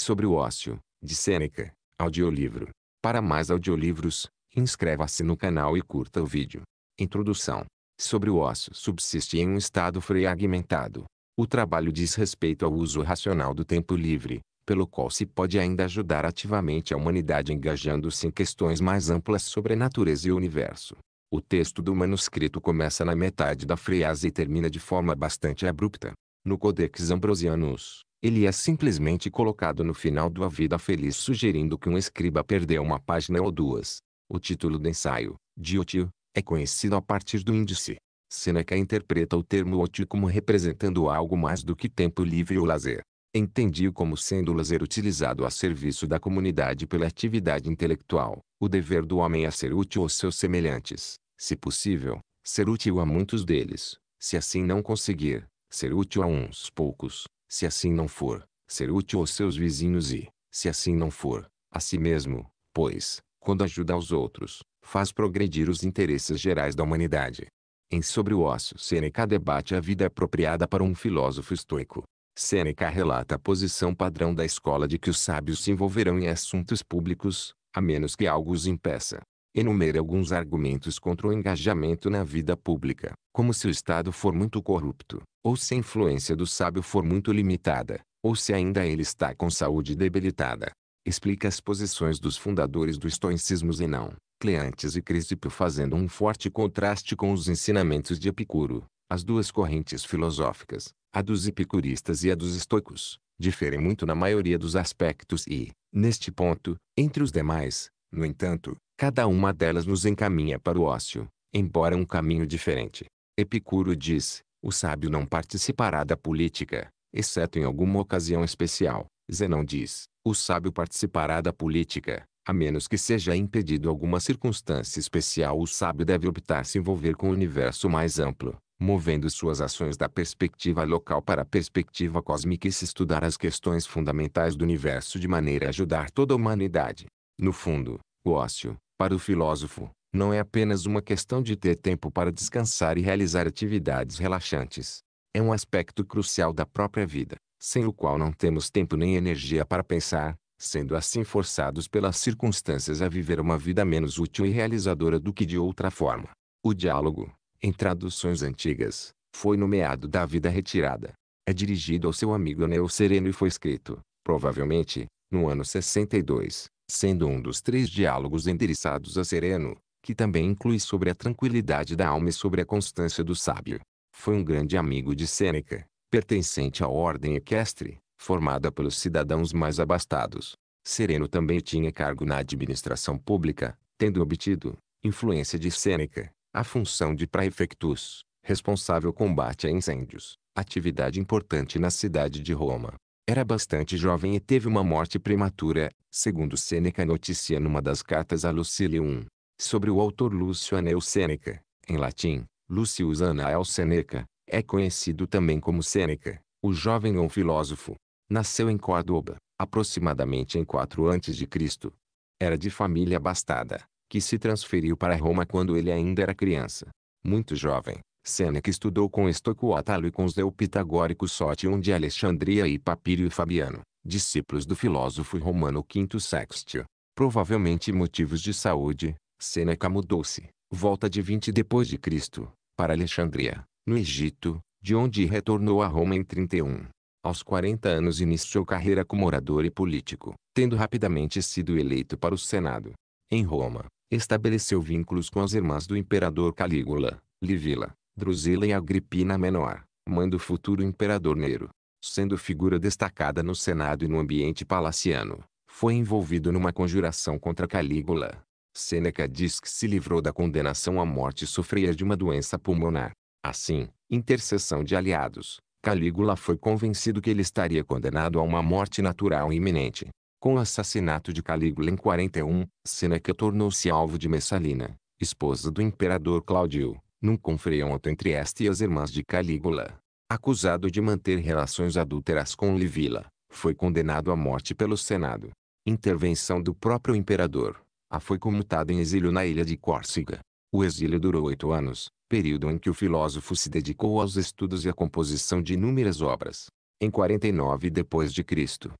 Sobre o ócio, de Sêneca. Audiolivro. Para mais audiolivros, inscreva-se no canal e curta o vídeo. Introdução. Sobre o ócio subsiste em um estado fragmentado. O trabalho diz respeito ao uso racional do tempo livre, pelo qual se pode ainda ajudar ativamente a humanidade engajando-se em questões mais amplas sobre a natureza e o universo. O texto do manuscrito começa na metade da frase e termina de forma bastante abrupta. No Codex Ambrosianus, ele é simplesmente colocado no final do da vida feliz sugerindo que um escriba perdeu uma página ou duas. O título do ensaio, Diotio, é conhecido a partir do índice. Seneca interpreta o termo ótio como representando algo mais do que tempo livre ou lazer. Entendido como sendo o lazer utilizado a serviço da comunidade pela atividade intelectual, o dever do homem é ser útil aos seus semelhantes, se possível, ser útil a muitos deles, se assim não conseguir, ser útil a uns poucos, se assim não for, ser útil aos seus vizinhos e, se assim não for, a si mesmo, pois, quando ajuda aos outros, faz progredir os interesses gerais da humanidade. Em Sobre o Ócio Seneca debate a vida apropriada para um filósofo estoico. Seneca relata a posição padrão da escola de que os sábios se envolverão em assuntos públicos, a menos que algo os impeça enumere alguns argumentos contra o engajamento na vida pública, como se o Estado for muito corrupto, ou se a influência do sábio for muito limitada, ou se ainda ele está com saúde debilitada. Explica as posições dos fundadores do estoicismo Zenão, Cleantes e Crisipo fazendo um forte contraste com os ensinamentos de Epicuro. As duas correntes filosóficas, a dos epicuristas e a dos estoicos, diferem muito na maioria dos aspectos e, neste ponto, entre os demais, no entanto, Cada uma delas nos encaminha para o ócio, embora um caminho diferente. Epicuro diz, o sábio não participará da política, exceto em alguma ocasião especial. Zenão diz, o sábio participará da política, a menos que seja impedido alguma circunstância especial o sábio deve optar se envolver com o universo mais amplo, movendo suas ações da perspectiva local para a perspectiva cósmica e se estudar as questões fundamentais do universo de maneira a ajudar toda a humanidade. No fundo, o ócio, para o filósofo, não é apenas uma questão de ter tempo para descansar e realizar atividades relaxantes. É um aspecto crucial da própria vida, sem o qual não temos tempo nem energia para pensar, sendo assim forçados pelas circunstâncias a viver uma vida menos útil e realizadora do que de outra forma. O diálogo, em traduções antigas, foi nomeado da vida retirada. É dirigido ao seu amigo Neo Sereno e foi escrito, provavelmente, no ano 62, sendo um dos três diálogos endereçados a Sereno, que também inclui sobre a tranquilidade da alma e sobre a constância do sábio. Foi um grande amigo de Sêneca, pertencente à ordem equestre, formada pelos cidadãos mais abastados. Sereno também tinha cargo na administração pública, tendo obtido, influência de Sêneca, a função de praefectus, responsável combate a incêndios, atividade importante na cidade de Roma. Era bastante jovem e teve uma morte prematura, segundo Sêneca noticia numa das cartas a Lucílio I, sobre o autor Lúcio Anel Sêneca, em latim, Lucius Anael Sêneca, é conhecido também como Sêneca, o jovem um filósofo. Nasceu em Córdoba, aproximadamente em 4 a.C. Era de família abastada, que se transferiu para Roma quando ele ainda era criança. Muito jovem, Sêneca estudou com Estoco Atalo e com os neopitagóricos Sótion de Alexandria e Papírio Fabiano, discípulos do filósofo romano Quinto Sextio. Provavelmente motivos de saúde, Sêneca mudou-se, volta de 20 depois de Cristo, para Alexandria, no Egito, de onde retornou a Roma em 31. Aos 40 anos iniciou carreira como orador e político, tendo rapidamente sido eleito para o Senado. Em Roma, estabeleceu vínculos com as irmãs do imperador Calígula, Livila, Drusila e Agripina Menor, mãe do futuro imperador Nero sendo figura destacada no Senado e no ambiente palaciano, foi envolvido numa conjuração contra Calígula. Sêneca diz que se livrou da condenação à morte e sofria de uma doença pulmonar. Assim, intercessão de aliados, Calígula foi convencido que ele estaria condenado a uma morte natural iminente. Com o assassinato de Calígula em 41, Sêneca tornou-se alvo de Messalina, esposa do imperador Cláudio, num confronto entre esta e as irmãs de Calígula acusado de manter relações adúlteras com Livila, foi condenado à morte pelo Senado. Intervenção do próprio imperador. A foi comutado em exílio na ilha de Córcega. O exílio durou oito anos, período em que o filósofo se dedicou aos estudos e à composição de inúmeras obras. Em 49 d.C.,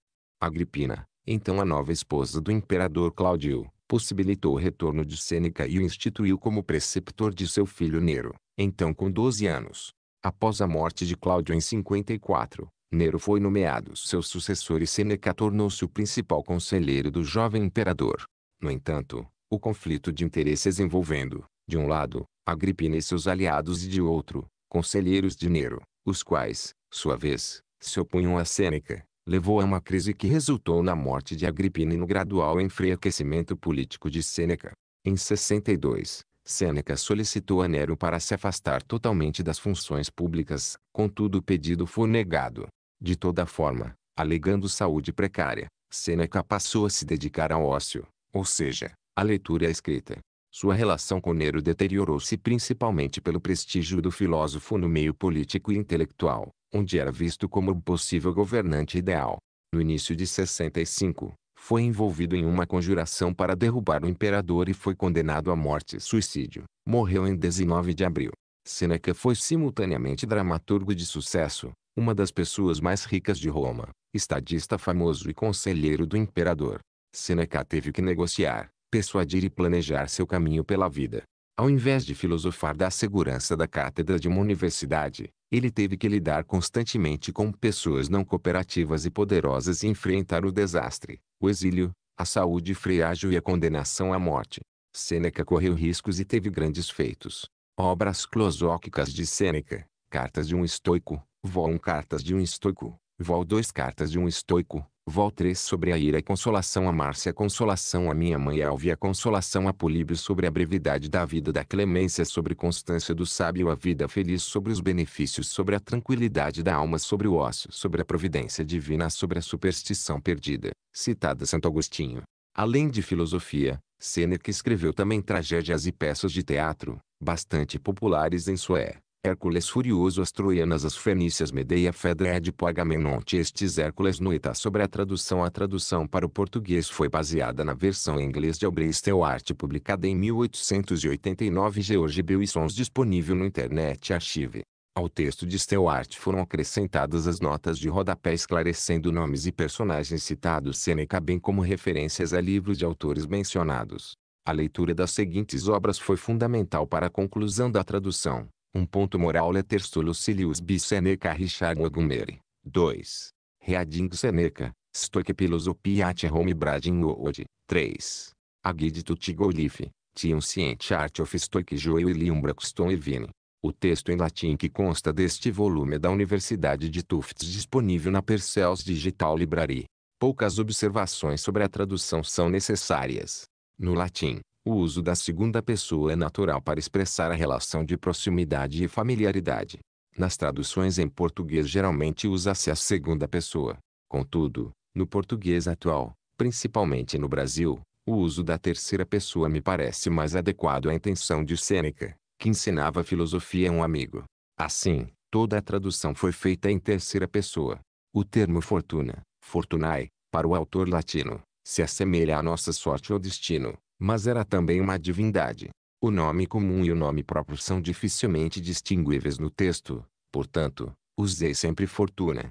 Agripina, então a nova esposa do imperador Cláudio, possibilitou o retorno de Sêneca e o instituiu como preceptor de seu filho Nero, então com 12 anos. Após a morte de Cláudio em 54, Nero foi nomeado seu sucessor e Sêneca tornou-se o principal conselheiro do jovem imperador. No entanto, o conflito de interesses envolvendo, de um lado, Agripina e seus aliados e de outro, conselheiros de Nero, os quais, sua vez, se opunham a Sêneca, levou a uma crise que resultou na morte de Agripina e no gradual enfraquecimento político de Sêneca. Em 62, Sêneca solicitou a Nero para se afastar totalmente das funções públicas, contudo o pedido foi negado. De toda forma, alegando saúde precária, Sêneca passou a se dedicar ao ócio, ou seja, à leitura e à escrita. Sua relação com Nero deteriorou-se principalmente pelo prestígio do filósofo no meio político e intelectual, onde era visto como o possível governante ideal. No início de 65, foi envolvido em uma conjuração para derrubar o imperador e foi condenado à morte e suicídio. Morreu em 19 de abril. Sêneca foi simultaneamente dramaturgo de sucesso, uma das pessoas mais ricas de Roma, estadista famoso e conselheiro do imperador. Sêneca teve que negociar, persuadir e planejar seu caminho pela vida. Ao invés de filosofar da segurança da cátedra de uma universidade, ele teve que lidar constantemente com pessoas não cooperativas e poderosas e enfrentar o desastre o exílio, a saúde frágil e a condenação à morte. Sêneca correu riscos e teve grandes feitos. Obras closóquicas de Sêneca, Cartas de um Estoico, Voam Cartas de um Estoico, Vol dois Cartas de um Estoico, Vol 3 sobre a ira e consolação a Márcia, consolação a minha mãe Alvia, consolação a Políbio sobre a brevidade da vida, da clemência sobre constância do sábio, a vida feliz sobre os benefícios, sobre a tranquilidade da alma, sobre o ócio, sobre a providência divina, sobre a superstição perdida, citada Santo Agostinho. Além de filosofia, seneca escreveu também tragédias e peças de teatro, bastante populares em sua época. Hércules furioso as troianas as fenícias Medeia Fedra Edipo Agamenonte Estes Hércules noita sobre a tradução A tradução para o português foi baseada na versão em inglês de Aubrey Stewart publicada em 1889 George Bill e Sons disponível no Internet Archive. Ao texto de Stewart foram acrescentadas as notas de rodapé esclarecendo nomes e personagens citados Seneca bem como referências a livros de autores mencionados. A leitura das seguintes obras foi fundamental para a conclusão da tradução. Um ponto moral é ter Solucilius bis Seneca Richard Ogumere. 2. Reading Seneca, Stoic Philosophiae Home Bradin Wood. 3. A Guide to Tigolif, Tion Sciente Art of Stoic Joel Ilium Braxton Evine. O texto em latim que consta deste volume é da Universidade de Tufts disponível na Perseus Digital Library. Poucas observações sobre a tradução são necessárias. No latim, o uso da segunda pessoa é natural para expressar a relação de proximidade e familiaridade. Nas traduções em português geralmente usa-se a segunda pessoa. Contudo, no português atual, principalmente no Brasil, o uso da terceira pessoa me parece mais adequado à intenção de Sêneca, que ensinava filosofia a um amigo. Assim, toda a tradução foi feita em terceira pessoa. O termo fortuna, fortunae, para o autor latino, se assemelha à nossa sorte ou destino, mas era também uma divindade. O nome comum e o nome próprio são dificilmente distinguíveis no texto, portanto, usei sempre fortuna.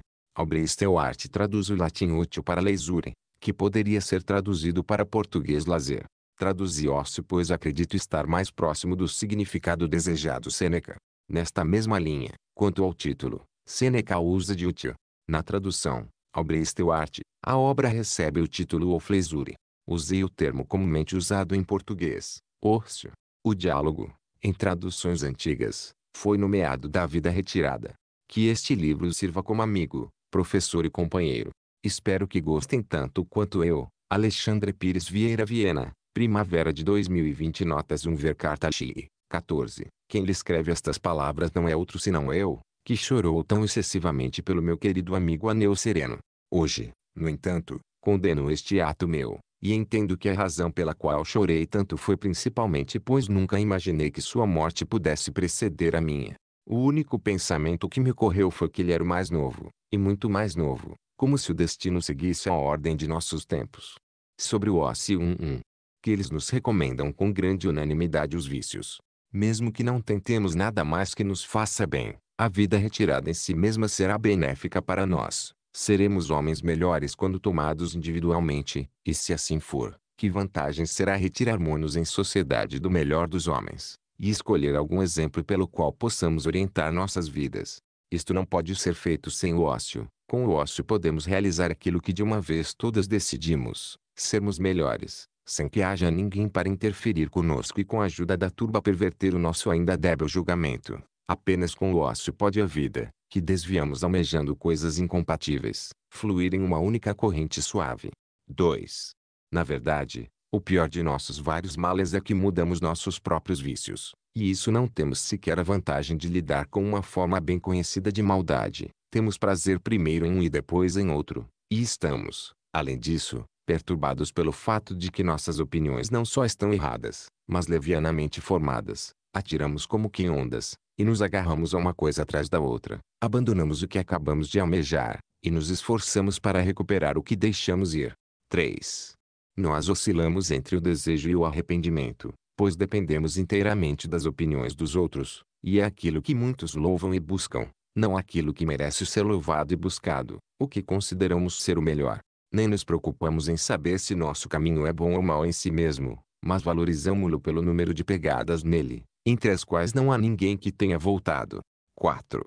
Stewart traduz o latim útil para leisure, que poderia ser traduzido para português lazer. Traduzi ócio pois acredito estar mais próximo do significado desejado Sêneca. Nesta mesma linha, quanto ao título, Sêneca usa de útil. Na tradução, Stewart, a obra recebe o título ou Leisure. Usei o termo comumente usado em português, órcio. O diálogo, em traduções antigas, foi nomeado da vida retirada. Que este livro sirva como amigo, professor e companheiro. Espero que gostem tanto quanto eu. Alexandre Pires Vieira Viena, Primavera de 2020 Notas 1 Ver Carta 14. Quem lhe escreve estas palavras não é outro senão eu, que chorou tão excessivamente pelo meu querido amigo Aneu Sereno. Hoje, no entanto, condeno este ato meu, e entendo que a razão pela qual chorei tanto foi principalmente pois nunca imaginei que sua morte pudesse preceder a minha. O único pensamento que me ocorreu foi que ele era o mais novo, e muito mais novo, como se o destino seguisse a ordem de nossos tempos. Sobre o OC 11, que eles nos recomendam com grande unanimidade os vícios. Mesmo que não tentemos nada mais que nos faça bem, a vida retirada em si mesma será benéfica para nós. Seremos homens melhores quando tomados individualmente, e se assim for, que vantagem será retirarmos-nos em sociedade do melhor dos homens, e escolher algum exemplo pelo qual possamos orientar nossas vidas. Isto não pode ser feito sem o ócio. Com o ócio podemos realizar aquilo que de uma vez todas decidimos, sermos melhores, sem que haja ninguém para interferir conosco e com a ajuda da turba perverter o nosso ainda débil julgamento. Apenas com o ócio pode a vida, que desviamos almejando coisas incompatíveis, fluir em uma única corrente suave. 2. Na verdade, o pior de nossos vários males é que mudamos nossos próprios vícios, e isso não temos sequer a vantagem de lidar com uma forma bem conhecida de maldade. Temos prazer primeiro em um e depois em outro, e estamos, além disso, perturbados pelo fato de que nossas opiniões não só estão erradas, mas levianamente formadas. Atiramos como que ondas, e nos agarramos a uma coisa atrás da outra. Abandonamos o que acabamos de almejar, e nos esforçamos para recuperar o que deixamos ir. 3. Nós oscilamos entre o desejo e o arrependimento, pois dependemos inteiramente das opiniões dos outros, e é aquilo que muitos louvam e buscam, não aquilo que merece ser louvado e buscado, o que consideramos ser o melhor. Nem nos preocupamos em saber se nosso caminho é bom ou mau em si mesmo, mas valorizamos-lo pelo número de pegadas nele, entre as quais não há ninguém que tenha voltado. 4.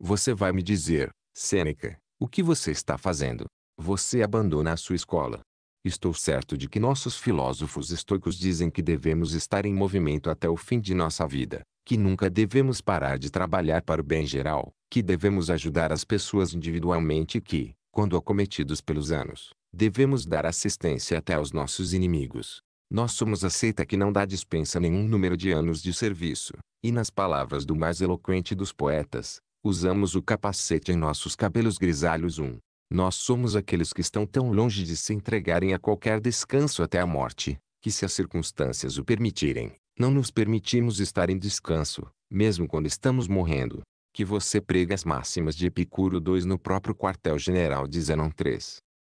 Você vai me dizer, Sêneca, o que você está fazendo? Você abandona a sua escola. Estou certo de que nossos filósofos estoicos dizem que devemos estar em movimento até o fim de nossa vida, que nunca devemos parar de trabalhar para o bem geral, que devemos ajudar as pessoas individualmente e que, quando acometidos pelos anos, devemos dar assistência até aos nossos inimigos. Nós somos a seita que não dá dispensa nenhum número de anos de serviço, e nas palavras do mais eloquente dos poetas, usamos o capacete em nossos cabelos grisalhos um. Nós somos aqueles que estão tão longe de se entregarem a qualquer descanso até a morte, que se as circunstâncias o permitirem, não nos permitimos estar em descanso, mesmo quando estamos morrendo. Que você prega as máximas de Epicuro II no próprio quartel-general de Zenon III.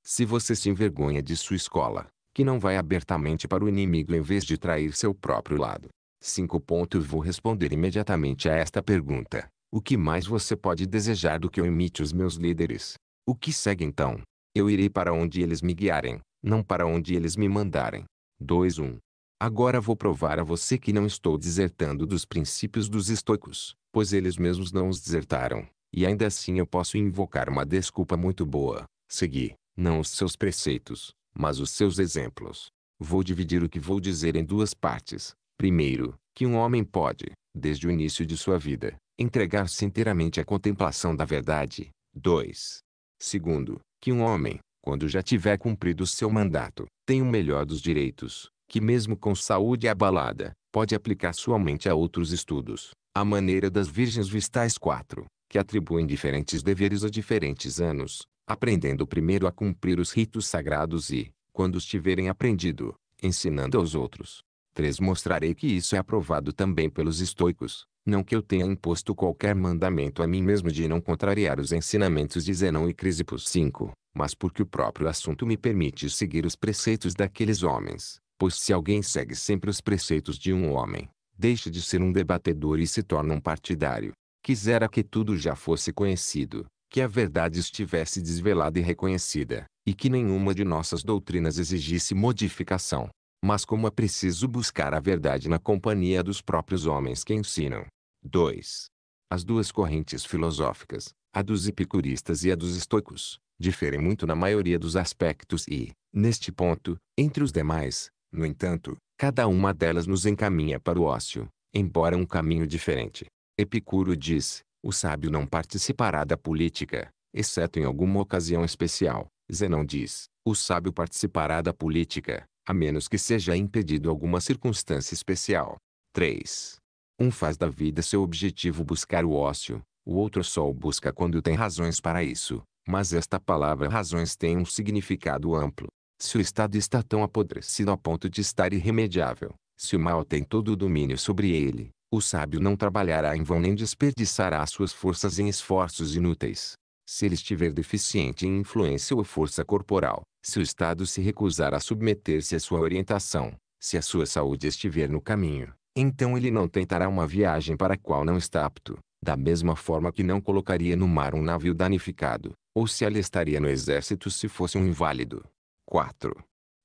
Se você se envergonha de sua escola, que não vai abertamente para o inimigo em vez de trair seu próprio lado? 5. Vou responder imediatamente a esta pergunta. O que mais você pode desejar do que eu imite os meus líderes? O que segue então? Eu irei para onde eles me guiarem, não para onde eles me mandarem. 2. 1. Agora vou provar a você que não estou desertando dos princípios dos estoicos, pois eles mesmos não os desertaram, e ainda assim eu posso invocar uma desculpa muito boa. Segui, não os seus preceitos, mas os seus exemplos. Vou dividir o que vou dizer em duas partes. Primeiro, que um homem pode, desde o início de sua vida, entregar-se inteiramente à contemplação da verdade. 2. Segundo, que um homem, quando já tiver cumprido seu mandato, tem o melhor dos direitos, que mesmo com saúde abalada, pode aplicar sua mente a outros estudos, à maneira das virgens vistais 4, que atribuem diferentes deveres a diferentes anos, aprendendo primeiro a cumprir os ritos sagrados e, quando estiverem aprendido, ensinando aos outros. 3. Mostrarei que isso é aprovado também pelos estoicos, não que eu tenha imposto qualquer mandamento a mim mesmo de não contrariar os ensinamentos de Zenão e Crisipo, 5, mas porque o próprio assunto me permite seguir os preceitos daqueles homens, pois se alguém segue sempre os preceitos de um homem, deixa de ser um debatedor e se torna um partidário. Quisera que tudo já fosse conhecido, que a verdade estivesse desvelada e reconhecida, e que nenhuma de nossas doutrinas exigisse modificação. Mas como é preciso buscar a verdade na companhia dos próprios homens que ensinam. 2. As duas correntes filosóficas, a dos epicuristas e a dos estoicos, diferem muito na maioria dos aspectos e, neste ponto, entre os demais, no entanto, cada uma delas nos encaminha para o ócio, embora um caminho diferente. Epicuro diz, o sábio não participará da política, exceto em alguma ocasião especial. Zenão diz: o sábio participará da política, a menos que seja impedido alguma circunstância especial. 3. Um faz da vida seu objetivo buscar o ócio, o outro só o busca quando tem razões para isso, mas esta palavra razões tem um significado amplo. Se o estado está tão apodrecido a ponto de estar irremediável, se o mal tem todo o domínio sobre ele, o sábio não trabalhará em vão nem desperdiçará suas forças em esforços inúteis. Se ele estiver deficiente em influência ou força corporal, se o Estado se recusar a submeter-se à sua orientação, se a sua saúde estiver no caminho, então ele não tentará uma viagem para a qual não está apto, da mesma forma que não colocaria no mar um navio danificado, ou se alestaria no exército se fosse um inválido. 4.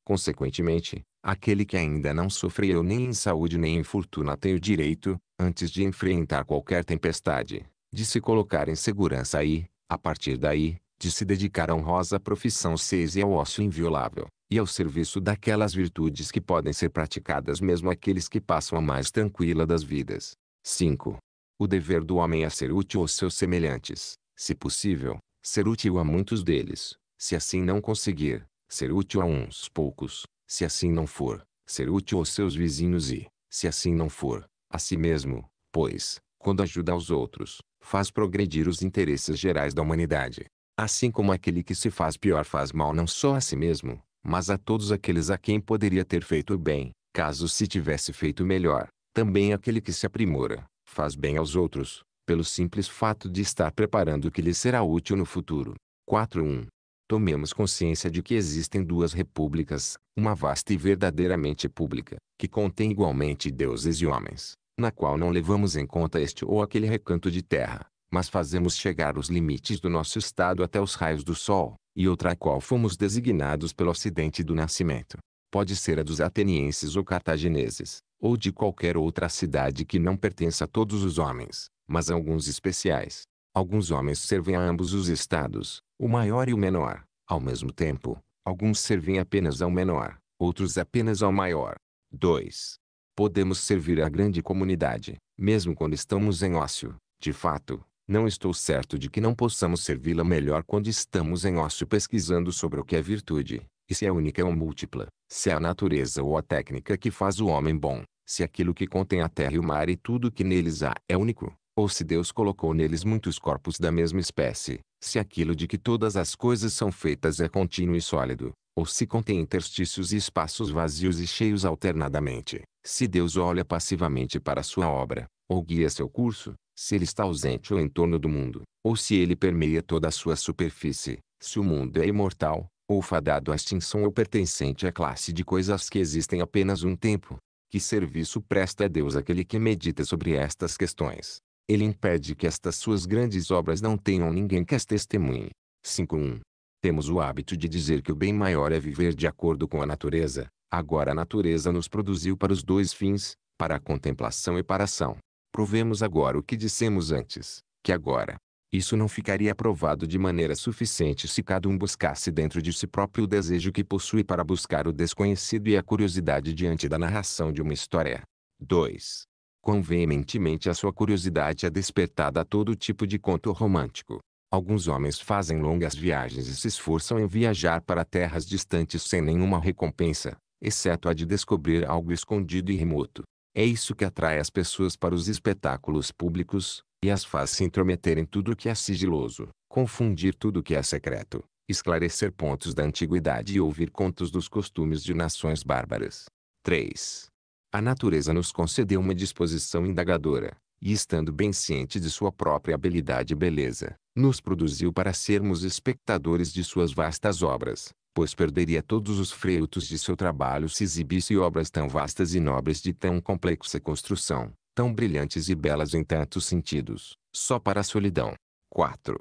Consequentemente, Aquele que ainda não sofreu nem em saúde nem em fortuna tem o direito, antes de enfrentar qualquer tempestade, de se colocar em segurança e, a partir daí, de se dedicar à honrosa profissão 6 e ao ócio inviolável, e ao serviço daquelas virtudes que podem ser praticadas mesmo aqueles que passam a mais tranquila das vidas. 5. O dever do homem é ser útil aos seus semelhantes, se possível, ser útil a muitos deles, se assim não conseguir, ser útil a uns poucos, se assim não for, ser útil aos seus vizinhos e, se assim não for, a si mesmo, pois, quando ajuda aos outros, faz progredir os interesses gerais da humanidade. Assim como aquele que se faz pior faz mal não só a si mesmo, mas a todos aqueles a quem poderia ter feito bem, caso se tivesse feito melhor, também aquele que se aprimora, faz bem aos outros, pelo simples fato de estar preparando o que lhe será útil no futuro. 4.1 Tomemos consciência de que existem duas repúblicas, uma vasta e verdadeiramente pública, que contém igualmente deuses e homens, na qual não levamos em conta este ou aquele recanto de terra, mas fazemos chegar os limites do nosso estado até os raios do sol, e outra a qual fomos designados pelo ocidente do nascimento. Pode ser a dos atenienses ou cartagineses, ou de qualquer outra cidade que não pertença a todos os homens, mas a alguns especiais, Alguns homens servem a ambos os estados, o maior e o menor. Ao mesmo tempo, alguns servem apenas ao menor, outros apenas ao maior. 2. Podemos servir à grande comunidade, mesmo quando estamos em ócio. De fato, não estou certo de que não possamos servi-la melhor quando estamos em ócio pesquisando sobre o que é virtude, e se é única ou múltipla, se é a natureza ou a técnica que faz o homem bom, se aquilo que contém a terra e o mar e tudo que neles há é único, ou se Deus colocou neles muitos corpos da mesma espécie, se aquilo de que todas as coisas são feitas é contínuo e sólido, ou se contém interstícios e espaços vazios e cheios alternadamente, se Deus olha passivamente para sua obra, ou guia seu curso, se ele está ausente ou em torno do mundo, ou se ele permeia toda a sua superfície, se o mundo é imortal, ou fadado à extinção ou pertencente à classe de coisas que existem apenas um tempo, que serviço presta a Deus aquele que medita sobre estas questões? Ele impede que estas suas grandes obras não tenham ninguém que as testemunhe. 5.1. Temos o hábito de dizer que o bem maior é viver de acordo com a natureza. Agora a natureza nos produziu para os dois fins, para a contemplação e para a ação. Provemos agora o que dissemos antes, que agora. Isso não ficaria provado de maneira suficiente se cada um buscasse dentro de si próprio o desejo que possui para buscar o desconhecido e a curiosidade diante da narração de uma história. 2 quão veementemente a sua curiosidade é despertada a todo tipo de conto romântico. Alguns homens fazem longas viagens e se esforçam em viajar para terras distantes sem nenhuma recompensa, exceto a de descobrir algo escondido e remoto. É isso que atrai as pessoas para os espetáculos públicos, e as faz se intrometer em tudo o que é sigiloso, confundir tudo o que é secreto, esclarecer pontos da antiguidade e ouvir contos dos costumes de nações bárbaras. 3. A natureza nos concedeu uma disposição indagadora, e estando bem ciente de sua própria habilidade e beleza, nos produziu para sermos espectadores de suas vastas obras, pois perderia todos os frutos de seu trabalho se exibisse obras tão vastas e nobres de tão complexa construção, tão brilhantes e belas em tantos sentidos, só para a solidão. 4.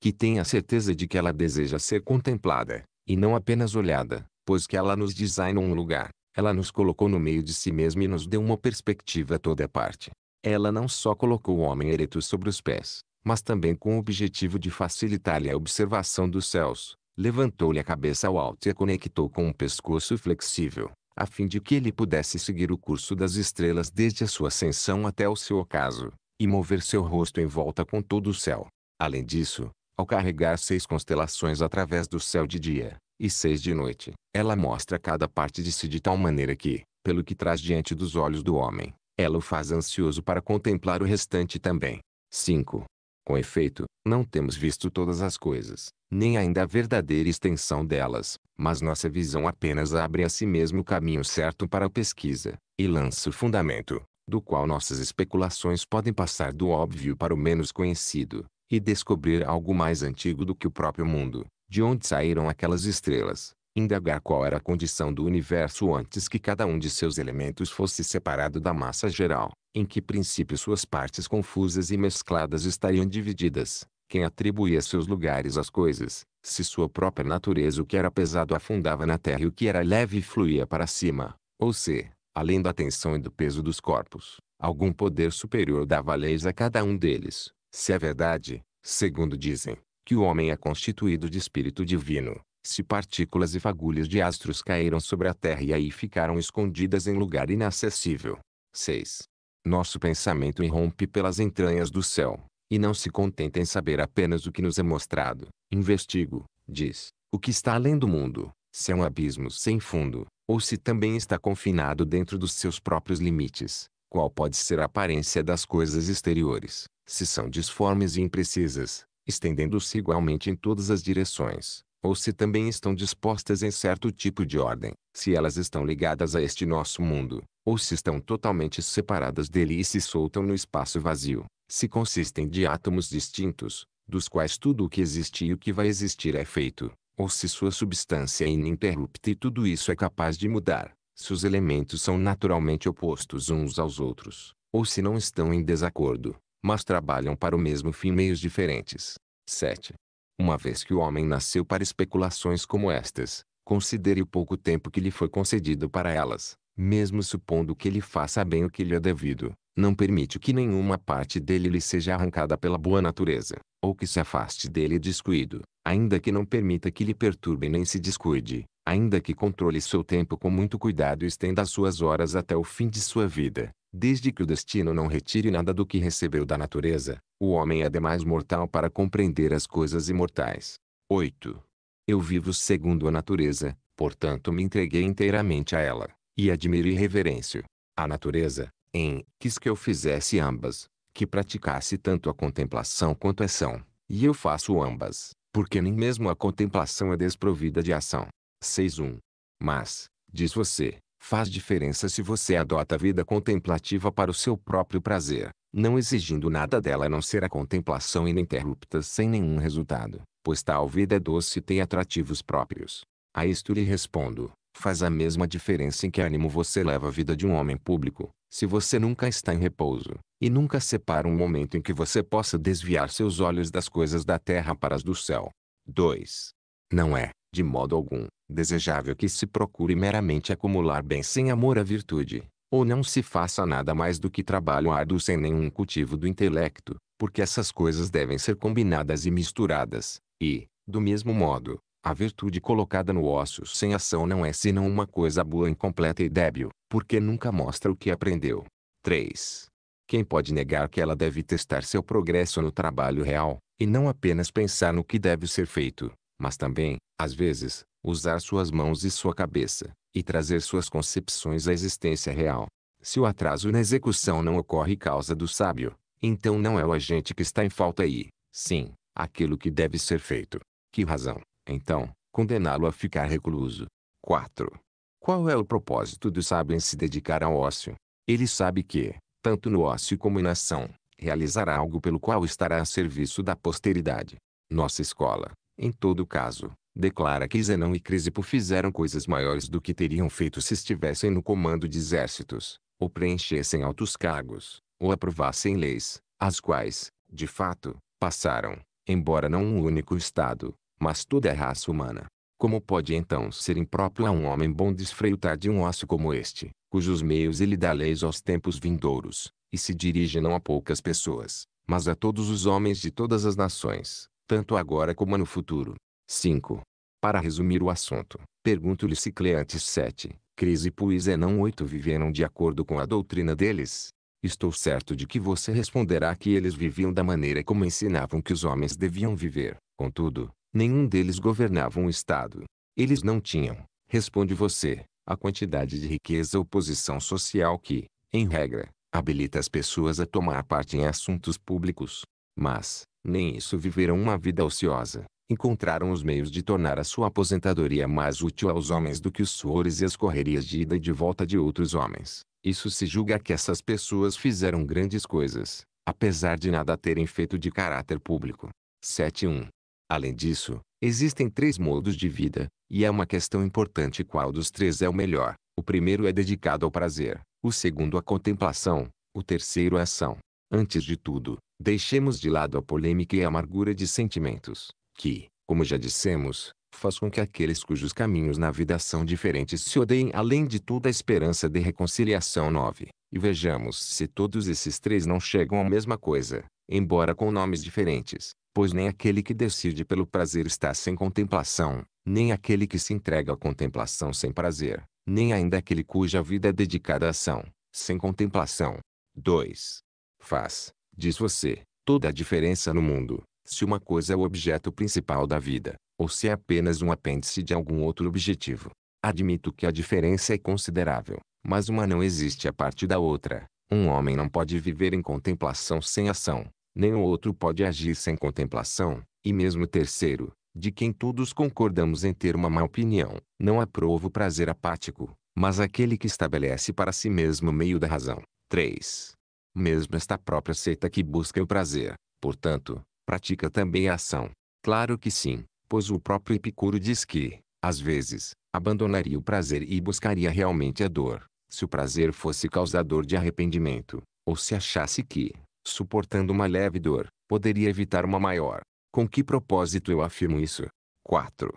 Que tenha certeza de que ela deseja ser contemplada, e não apenas olhada, pois que ela nos designa um lugar, ela nos colocou no meio de si mesma e nos deu uma perspectiva a toda parte. Ela não só colocou o homem ereto sobre os pés, mas também com o objetivo de facilitar-lhe a observação dos céus, levantou-lhe a cabeça ao alto e a conectou com um pescoço flexível, a fim de que ele pudesse seguir o curso das estrelas desde a sua ascensão até o seu ocaso, e mover seu rosto em volta com todo o céu. Além disso, ao carregar seis constelações através do céu de dia, e seis de noite, ela mostra cada parte de si de tal maneira que, pelo que traz diante dos olhos do homem, ela o faz ansioso para contemplar o restante também. 5. Com efeito, não temos visto todas as coisas, nem ainda a verdadeira extensão delas, mas nossa visão apenas abre a si mesmo o caminho certo para a pesquisa, e lança o fundamento, do qual nossas especulações podem passar do óbvio para o menos conhecido, e descobrir algo mais antigo do que o próprio mundo, de onde saíram aquelas estrelas, indagar qual era a condição do universo antes que cada um de seus elementos fosse separado da massa geral, em que princípio suas partes confusas e mescladas estariam divididas, quem atribuía seus lugares às coisas, se sua própria natureza o que era pesado afundava na terra e o que era leve fluía para cima, ou se, além da tensão e do peso dos corpos, algum poder superior dava leis a cada um deles, se é verdade, segundo dizem, que o homem é constituído de espírito divino, se partículas e fagulhas de astros caíram sobre a Terra e aí ficaram escondidas em lugar inacessível. 6. Nosso pensamento irrompe pelas entranhas do céu, e não se contenta em saber apenas o que nos é mostrado. Investigo, diz, o que está além do mundo, se é um abismo sem fundo, ou se também está confinado dentro dos seus próprios limites, qual pode ser a aparência das coisas exteriores se são disformes e imprecisas, estendendo-se igualmente em todas as direções, ou se também estão dispostas em certo tipo de ordem, se elas estão ligadas a este nosso mundo, ou se estão totalmente separadas dele e se soltam no espaço vazio, se consistem de átomos distintos, dos quais tudo o que existe e o que vai existir é feito, ou se sua substância é ininterrupta e tudo isso é capaz de mudar, se os elementos são naturalmente opostos uns aos outros, ou se não estão em desacordo, mas trabalham para o mesmo fim meios diferentes. 7. Uma vez que o homem nasceu para especulações como estas, considere o pouco tempo que lhe foi concedido para elas, mesmo supondo que ele faça bem o que lhe é devido, não permite que nenhuma parte dele lhe seja arrancada pela boa natureza, ou que se afaste dele descuido, ainda que não permita que lhe perturbe nem se descuide, ainda que controle seu tempo com muito cuidado e estenda suas horas até o fim de sua vida, Desde que o destino não retire nada do que recebeu da natureza, o homem é demais mortal para compreender as coisas imortais. 8. Eu vivo segundo a natureza, portanto me entreguei inteiramente a ela, e admiro e reverencio. A natureza, em, quis que eu fizesse ambas, que praticasse tanto a contemplação quanto a ação, e eu faço ambas, porque nem mesmo a contemplação é desprovida de ação. 6.1. Mas, diz você, Faz diferença se você adota a vida contemplativa para o seu próprio prazer, não exigindo nada dela a não ser a contemplação ininterrupta sem nenhum resultado, pois tal vida é doce e tem atrativos próprios. A isto lhe respondo, faz a mesma diferença em que ânimo você leva a vida de um homem público, se você nunca está em repouso, e nunca separa um momento em que você possa desviar seus olhos das coisas da terra para as do céu. 2. Não é, de modo algum, desejável que se procure meramente acumular bens sem amor à virtude, ou não se faça nada mais do que trabalho árduo sem nenhum cultivo do intelecto, porque essas coisas devem ser combinadas e misturadas, e, do mesmo modo, a virtude colocada no osso sem ação não é senão uma coisa boa incompleta e débil, porque nunca mostra o que aprendeu. 3. Quem pode negar que ela deve testar seu progresso no trabalho real, e não apenas pensar no que deve ser feito, mas também, às vezes, usar suas mãos e sua cabeça, e trazer suas concepções à existência real. Se o atraso na execução não ocorre causa do sábio, então não é o agente que está em falta e, sim, aquilo que deve ser feito. Que razão, então, condená-lo a ficar recluso? 4. Qual é o propósito do sábio em se dedicar ao ócio? Ele sabe que, tanto no ócio como na ação, realizará algo pelo qual estará a serviço da posteridade. Nossa escola, em todo caso, declara que Zenão e Crisipo fizeram coisas maiores do que teriam feito se estivessem no comando de exércitos, ou preenchessem altos cargos, ou aprovassem leis, as quais, de fato, passaram, embora não um único Estado, mas toda a raça humana. Como pode então ser impróprio a um homem bom desfreutar de um ócio como este, cujos meios ele dá leis aos tempos vindouros, e se dirige não a poucas pessoas, mas a todos os homens de todas as nações, tanto agora como no futuro? 5. Para resumir o assunto, pergunto-lhe se Cleantes 7, Cris e não 8 viveram de acordo com a doutrina deles. Estou certo de que você responderá que eles viviam da maneira como ensinavam que os homens deviam viver. Contudo, nenhum deles governava um Estado. Eles não tinham, responde você, a quantidade de riqueza ou posição social que, em regra, habilita as pessoas a tomar parte em assuntos públicos. Mas, nem isso viveram uma vida ociosa, encontraram os meios de tornar a sua aposentadoria mais útil aos homens do que os suores e as correrias de ida e de volta de outros homens. Isso se julga que essas pessoas fizeram grandes coisas, apesar de nada terem feito de caráter público. 7.1. Além disso, existem três modos de vida, e é uma questão importante qual dos três é o melhor. O primeiro é dedicado ao prazer, o segundo à contemplação, o terceiro à ação. Antes de tudo, deixemos de lado a polêmica e a amargura de sentimentos que, como já dissemos, faz com que aqueles cujos caminhos na vida são diferentes se odeiem além de toda a esperança de reconciliação 9. E vejamos se todos esses três não chegam à mesma coisa, embora com nomes diferentes, pois nem aquele que decide pelo prazer está sem contemplação, nem aquele que se entrega à contemplação sem prazer, nem ainda aquele cuja vida é dedicada à ação, sem contemplação. 2. Faz, diz você, toda a diferença no mundo, se uma coisa é o objeto principal da vida, ou se é apenas um apêndice de algum outro objetivo. Admito que a diferença é considerável, mas uma não existe a parte da outra. Um homem não pode viver em contemplação sem ação, nem o outro pode agir sem contemplação, e mesmo o terceiro, de quem todos concordamos em ter uma má opinião, não aprova o prazer apático, mas aquele que estabelece para si mesmo o meio da razão. 3. Mesmo esta própria seita que busca o prazer, portanto, pratica também a ação? Claro que sim, pois o próprio Epicuro diz que, às vezes, abandonaria o prazer e buscaria realmente a dor, se o prazer fosse causador de arrependimento, ou se achasse que, suportando uma leve dor, poderia evitar uma maior. Com que propósito eu afirmo isso? 4.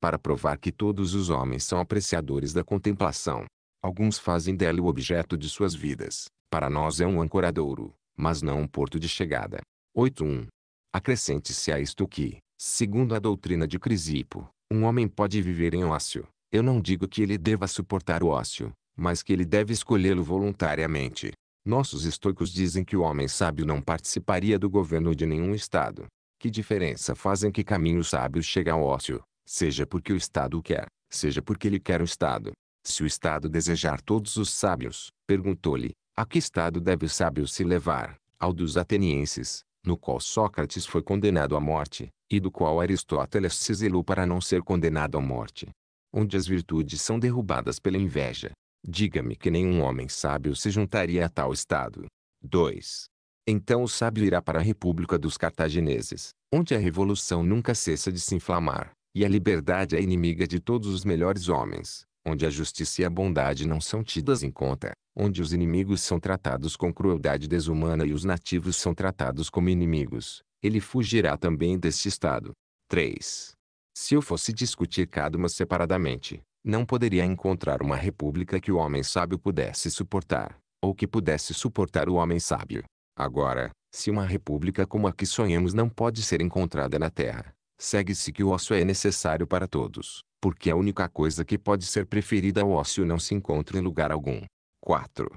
Para provar que todos os homens são apreciadores da contemplação. Alguns fazem dela o objeto de suas vidas. Para nós é um ancoradouro, mas não um porto de chegada. 8.1. Acrescente-se a isto que, segundo a doutrina de Crisipo, um homem pode viver em ócio. Eu não digo que ele deva suportar o ócio, mas que ele deve escolhê-lo voluntariamente. Nossos estoicos dizem que o homem sábio não participaria do governo de nenhum Estado. Que diferença fazem que caminho sábio chega ao ócio, seja porque o Estado o quer, seja porque ele quer o Estado. Se o Estado desejar todos os sábios, perguntou-lhe, a que Estado deve o sábio se levar? Ao dos atenienses, no qual Sócrates foi condenado à morte, e do qual Aristóteles se zelou para não ser condenado à morte. Onde as virtudes são derrubadas pela inveja. Diga-me que nenhum homem sábio se juntaria a tal estado. 2. Então o sábio irá para a República dos Cartagineses, onde a revolução nunca cessa de se inflamar, e a liberdade é inimiga de todos os melhores homens, onde a justiça e a bondade não são tidas em conta, onde os inimigos são tratados com crueldade desumana e os nativos são tratados como inimigos, ele fugirá também deste estado. 3. Se eu fosse discutir cada uma separadamente, não poderia encontrar uma república que o homem sábio pudesse suportar, ou que pudesse suportar o homem sábio. Agora, se uma república como a que sonhamos não pode ser encontrada na Terra, segue-se que o ócio é necessário para todos, porque a única coisa que pode ser preferida ao ócio não se encontra em lugar algum. 4.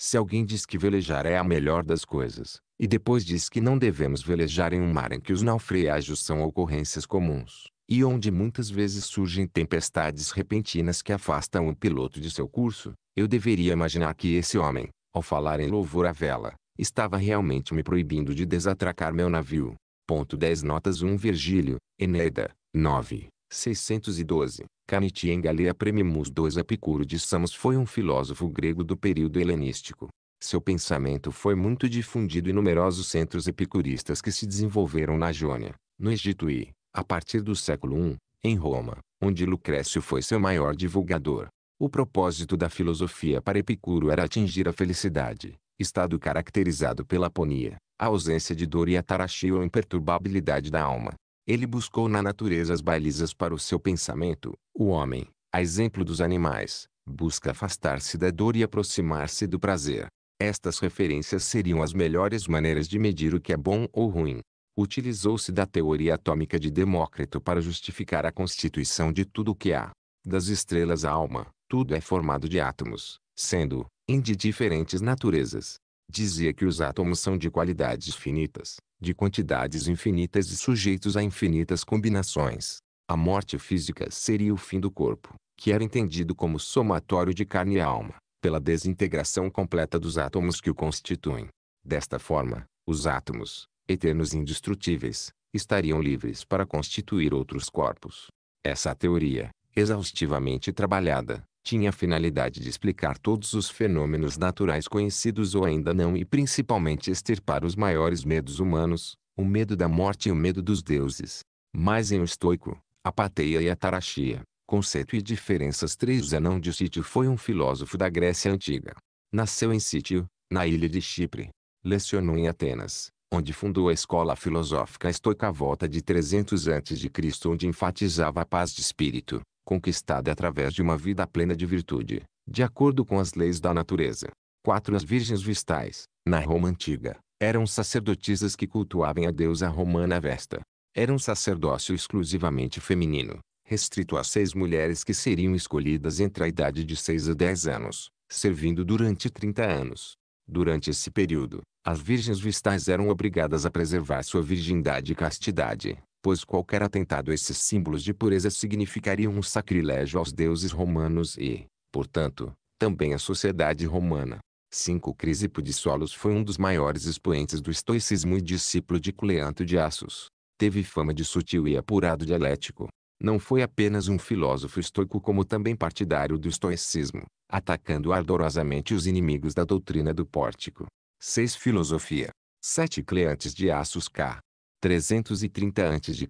Se alguém diz que velejar é a melhor das coisas, e depois diz que não devemos velejar em um mar em que os naufrágios são ocorrências comuns, e onde muitas vezes surgem tempestades repentinas que afastam o piloto de seu curso, eu deveria imaginar que esse homem, ao falar em louvor à vela, estava realmente me proibindo de desatracar meu navio. Ponto 10 Notas 1 Virgílio, Eneida, 9. 612. Canitie Galea Premimus 2 Epicuro de Samos foi um filósofo grego do período helenístico. Seu pensamento foi muito difundido em numerosos centros epicuristas que se desenvolveram na Jônia, no Egito e, a partir do século I, em Roma, onde Lucrécio foi seu maior divulgador. O propósito da filosofia para Epicuro era atingir a felicidade, estado caracterizado pela aponia, a ausência de dor e a taraxia ou imperturbabilidade da alma. Ele buscou na natureza as balizas para o seu pensamento. O homem, a exemplo dos animais, busca afastar-se da dor e aproximar-se do prazer. Estas referências seriam as melhores maneiras de medir o que é bom ou ruim. Utilizou-se da teoria atômica de Demócrito para justificar a constituição de tudo o que há. Das estrelas à alma, tudo é formado de átomos, sendo, em de diferentes naturezas. Dizia que os átomos são de qualidades finitas, de quantidades infinitas e sujeitos a infinitas combinações. A morte física seria o fim do corpo, que era entendido como somatório de carne e alma, pela desintegração completa dos átomos que o constituem. Desta forma, os átomos, eternos e indestrutíveis, estariam livres para constituir outros corpos. Essa é teoria, exaustivamente trabalhada, tinha a finalidade de explicar todos os fenômenos naturais conhecidos ou ainda não e principalmente extirpar os maiores medos humanos, o medo da morte e o medo dos deuses. Mas em o estoico, a pateia e a taraxia, conceito e diferenças três Zenão de Sítio foi um filósofo da Grécia Antiga. Nasceu em Sítio, na ilha de Chipre. Lecionou em Atenas, onde fundou a escola filosófica estoica à volta de 300 a.C. onde enfatizava a paz de espírito, conquistada através de uma vida plena de virtude, de acordo com as leis da natureza. 4. As virgens vestais, na Roma antiga, eram sacerdotisas que cultuavam a deusa romana Vesta. Era um sacerdócio exclusivamente feminino, restrito a seis mulheres que seriam escolhidas entre a idade de 6 a 10 anos, servindo durante 30 anos. Durante esse período, as virgens vestais eram obrigadas a preservar sua virgindade e castidade, pois qualquer atentado a esses símbolos de pureza significaria um sacrilégio aos deuses romanos e, portanto, também à sociedade romana. 5. Crisipo de Solos foi um dos maiores expoentes do estoicismo e discípulo de Cleanto de Assos. Teve fama de sutil e apurado dialético. Não foi apenas um filósofo estoico como também partidário do estoicismo, atacando ardorosamente os inimigos da doutrina do pórtico. 6. Filosofia 7. Cleantes de Assos K. 330 a.C.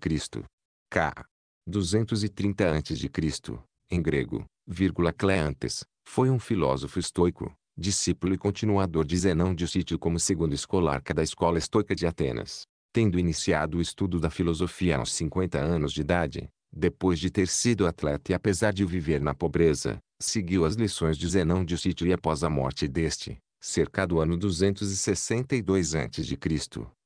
K. 230 a.C., em grego, vírgula Cleantes, foi um filósofo estoico, discípulo e continuador de Zenão de Sítio como segundo escolar da escola estoica de Atenas. Tendo iniciado o estudo da filosofia aos 50 anos de idade, depois de ter sido atleta e apesar de viver na pobreza, seguiu as lições de Zenão de Sítio e após a morte deste, cerca do ano 262 a.C.,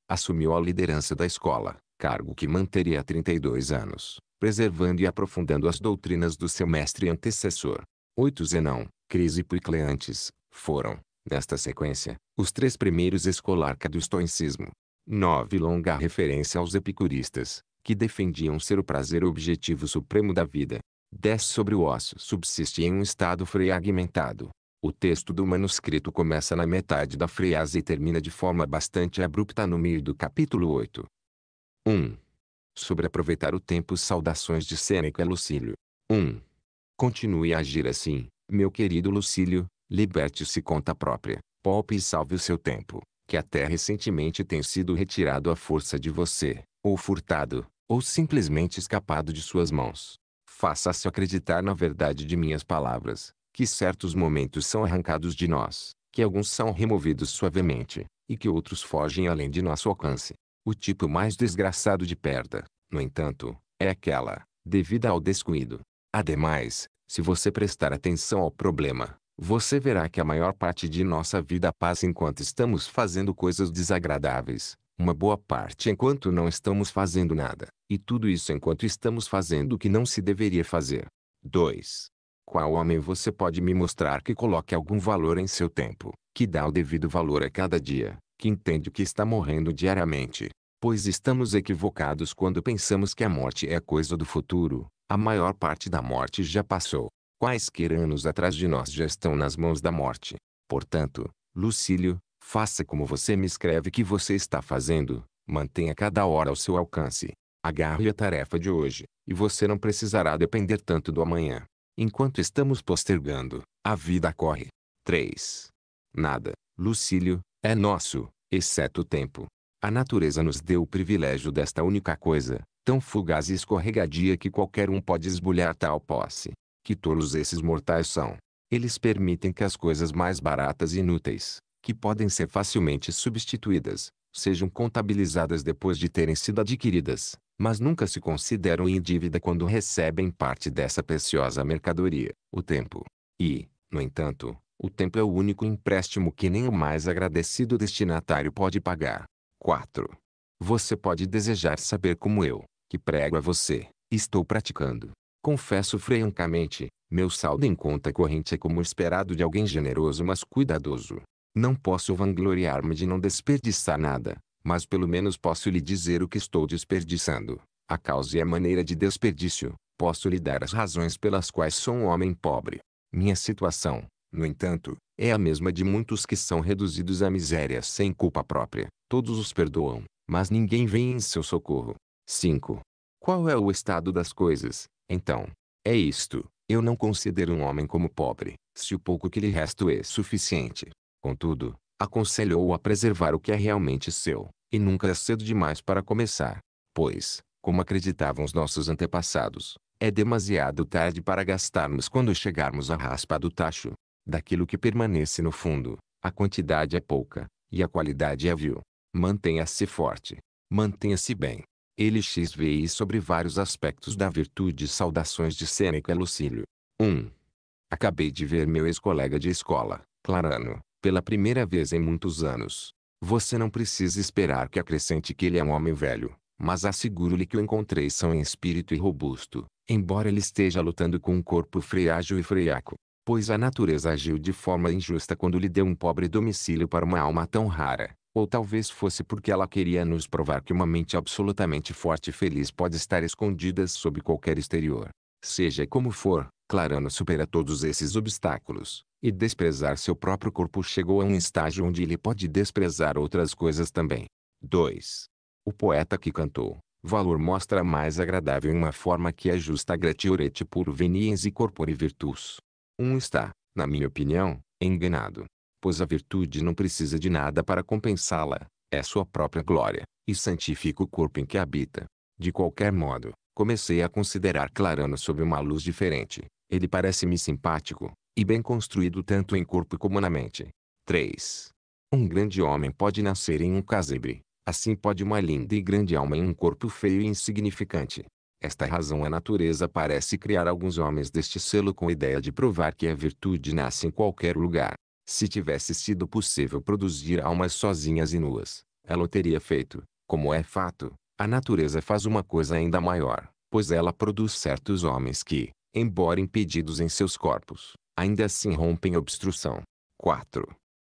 assumiu a liderança da escola, cargo que manteria há 32 anos, preservando e aprofundando as doutrinas do seu mestre antecessor. Oito Zenão, Crisipo e Cleantes, foram, nesta sequência, os três primeiros escolarca do estoicismo. Nove Longa referência aos epicuristas, que defendiam ser o prazer o objetivo supremo da vida. 10 sobre o osso subsiste em um estado fragmentado, o texto do manuscrito começa na metade da frase e termina de forma bastante abrupta no meio do capítulo 8. 1. Sobre aproveitar o tempo Saudações de Sêneca Lucílio. 1. Continue a agir assim, meu querido Lucílio, liberte-se conta própria, poupe e salve o seu tempo, que até recentemente tem sido retirado à força de você, ou furtado, ou simplesmente escapado de suas mãos. Faça-se acreditar na verdade de minhas palavras, que certos momentos são arrancados de nós, que alguns são removidos suavemente, e que outros fogem além de nosso alcance. O tipo mais desgraçado de perda, no entanto, é aquela, devida ao descuido. Ademais, se você prestar atenção ao problema, você verá que a maior parte de nossa vida passa enquanto estamos fazendo coisas desagradáveis, uma boa parte enquanto não estamos fazendo nada, e tudo isso enquanto estamos fazendo o que não se deveria fazer. 2. Qual homem você pode me mostrar que coloque algum valor em seu tempo, que dá o devido valor a cada dia, que entende que está morrendo diariamente? Pois estamos equivocados quando pensamos que a morte é coisa do futuro, a maior parte da morte já passou. Quaisquer anos atrás de nós já estão nas mãos da morte. Portanto, Lucílio, faça como você me escreve que você está fazendo, mantenha cada hora ao seu alcance. Agarre a tarefa de hoje, e você não precisará depender tanto do amanhã. Enquanto estamos postergando, a vida corre. 3. Nada, Lucílio, é nosso, exceto o tempo. A natureza nos deu o privilégio desta única coisa, tão fugaz e escorregadia que qualquer um pode esbulhar tal posse. Que tolos esses mortais são. Eles permitem que as coisas mais baratas e inúteis, que podem ser facilmente substituídas, sejam contabilizadas depois de terem sido adquiridas, mas nunca se consideram em dívida quando recebem parte dessa preciosa mercadoria, o tempo. E, no entanto, o tempo é o único empréstimo que nem o mais agradecido destinatário pode pagar. 4. Você pode desejar saber como eu, que prego a você, estou praticando. Confesso francamente, meu saldo em conta corrente é como esperado de alguém generoso mas cuidadoso. Não posso vangloriar-me de não desperdiçar nada, mas pelo menos posso lhe dizer o que estou desperdiçando, a causa e a maneira de desperdício, posso lhe dar as razões pelas quais sou um homem pobre. Minha situação, no entanto, é a mesma de muitos que são reduzidos à miséria sem culpa própria. Todos os perdoam, mas ninguém vem em seu socorro. 5. Qual é o estado das coisas, então? É isto, eu não considero um homem como pobre, se o pouco que lhe resta é suficiente. Contudo, aconselhou-o a preservar o que é realmente seu, e nunca é cedo demais para começar. Pois, como acreditavam os nossos antepassados, é demasiado tarde para gastarmos quando chegarmos à raspa do tacho. Daquilo que permanece no fundo, a quantidade é pouca, e a qualidade é vil. Mantenha-se forte. Mantenha-se bem. LXVI sobre vários aspectos da virtude saudações de Sêneca Lucílio. 1. Acabei de ver meu ex-colega de escola, Clarano, pela primeira vez em muitos anos. Você não precisa esperar que acrescente que ele é um homem velho, mas asseguro-lhe que o encontrei são em espírito e robusto, embora ele esteja lutando com um corpo freágil e freiaco. Pois a natureza agiu de forma injusta quando lhe deu um pobre domicílio para uma alma tão rara, ou talvez fosse porque ela queria nos provar que uma mente absolutamente forte e feliz pode estar escondida sob qualquer exterior seja como for, Clarano supera todos esses obstáculos, e desprezar seu próprio corpo chegou a um estágio onde ele pode desprezar outras coisas também. 2. O poeta que cantou, valor mostra mais agradável em uma forma que é justa gratiorete puro veniens e corpore virtus. Um está, na minha opinião, enganado, pois a virtude não precisa de nada para compensá-la, é sua própria glória, e santifica o corpo em que habita. De qualquer modo, comecei a considerar Clarano sob uma luz diferente. Ele parece-me simpático, e bem construído tanto em corpo como na mente. 3. Um grande homem pode nascer em um casebre. Assim pode uma linda e grande alma em um corpo feio e insignificante. Esta razão a natureza parece criar alguns homens deste selo com a ideia de provar que a virtude nasce em qualquer lugar. Se tivesse sido possível produzir almas sozinhas e nuas, ela o teria feito, como é fato, a natureza faz uma coisa ainda maior, pois ela produz certos homens que, embora impedidos em seus corpos, ainda assim rompem obstrução. 4.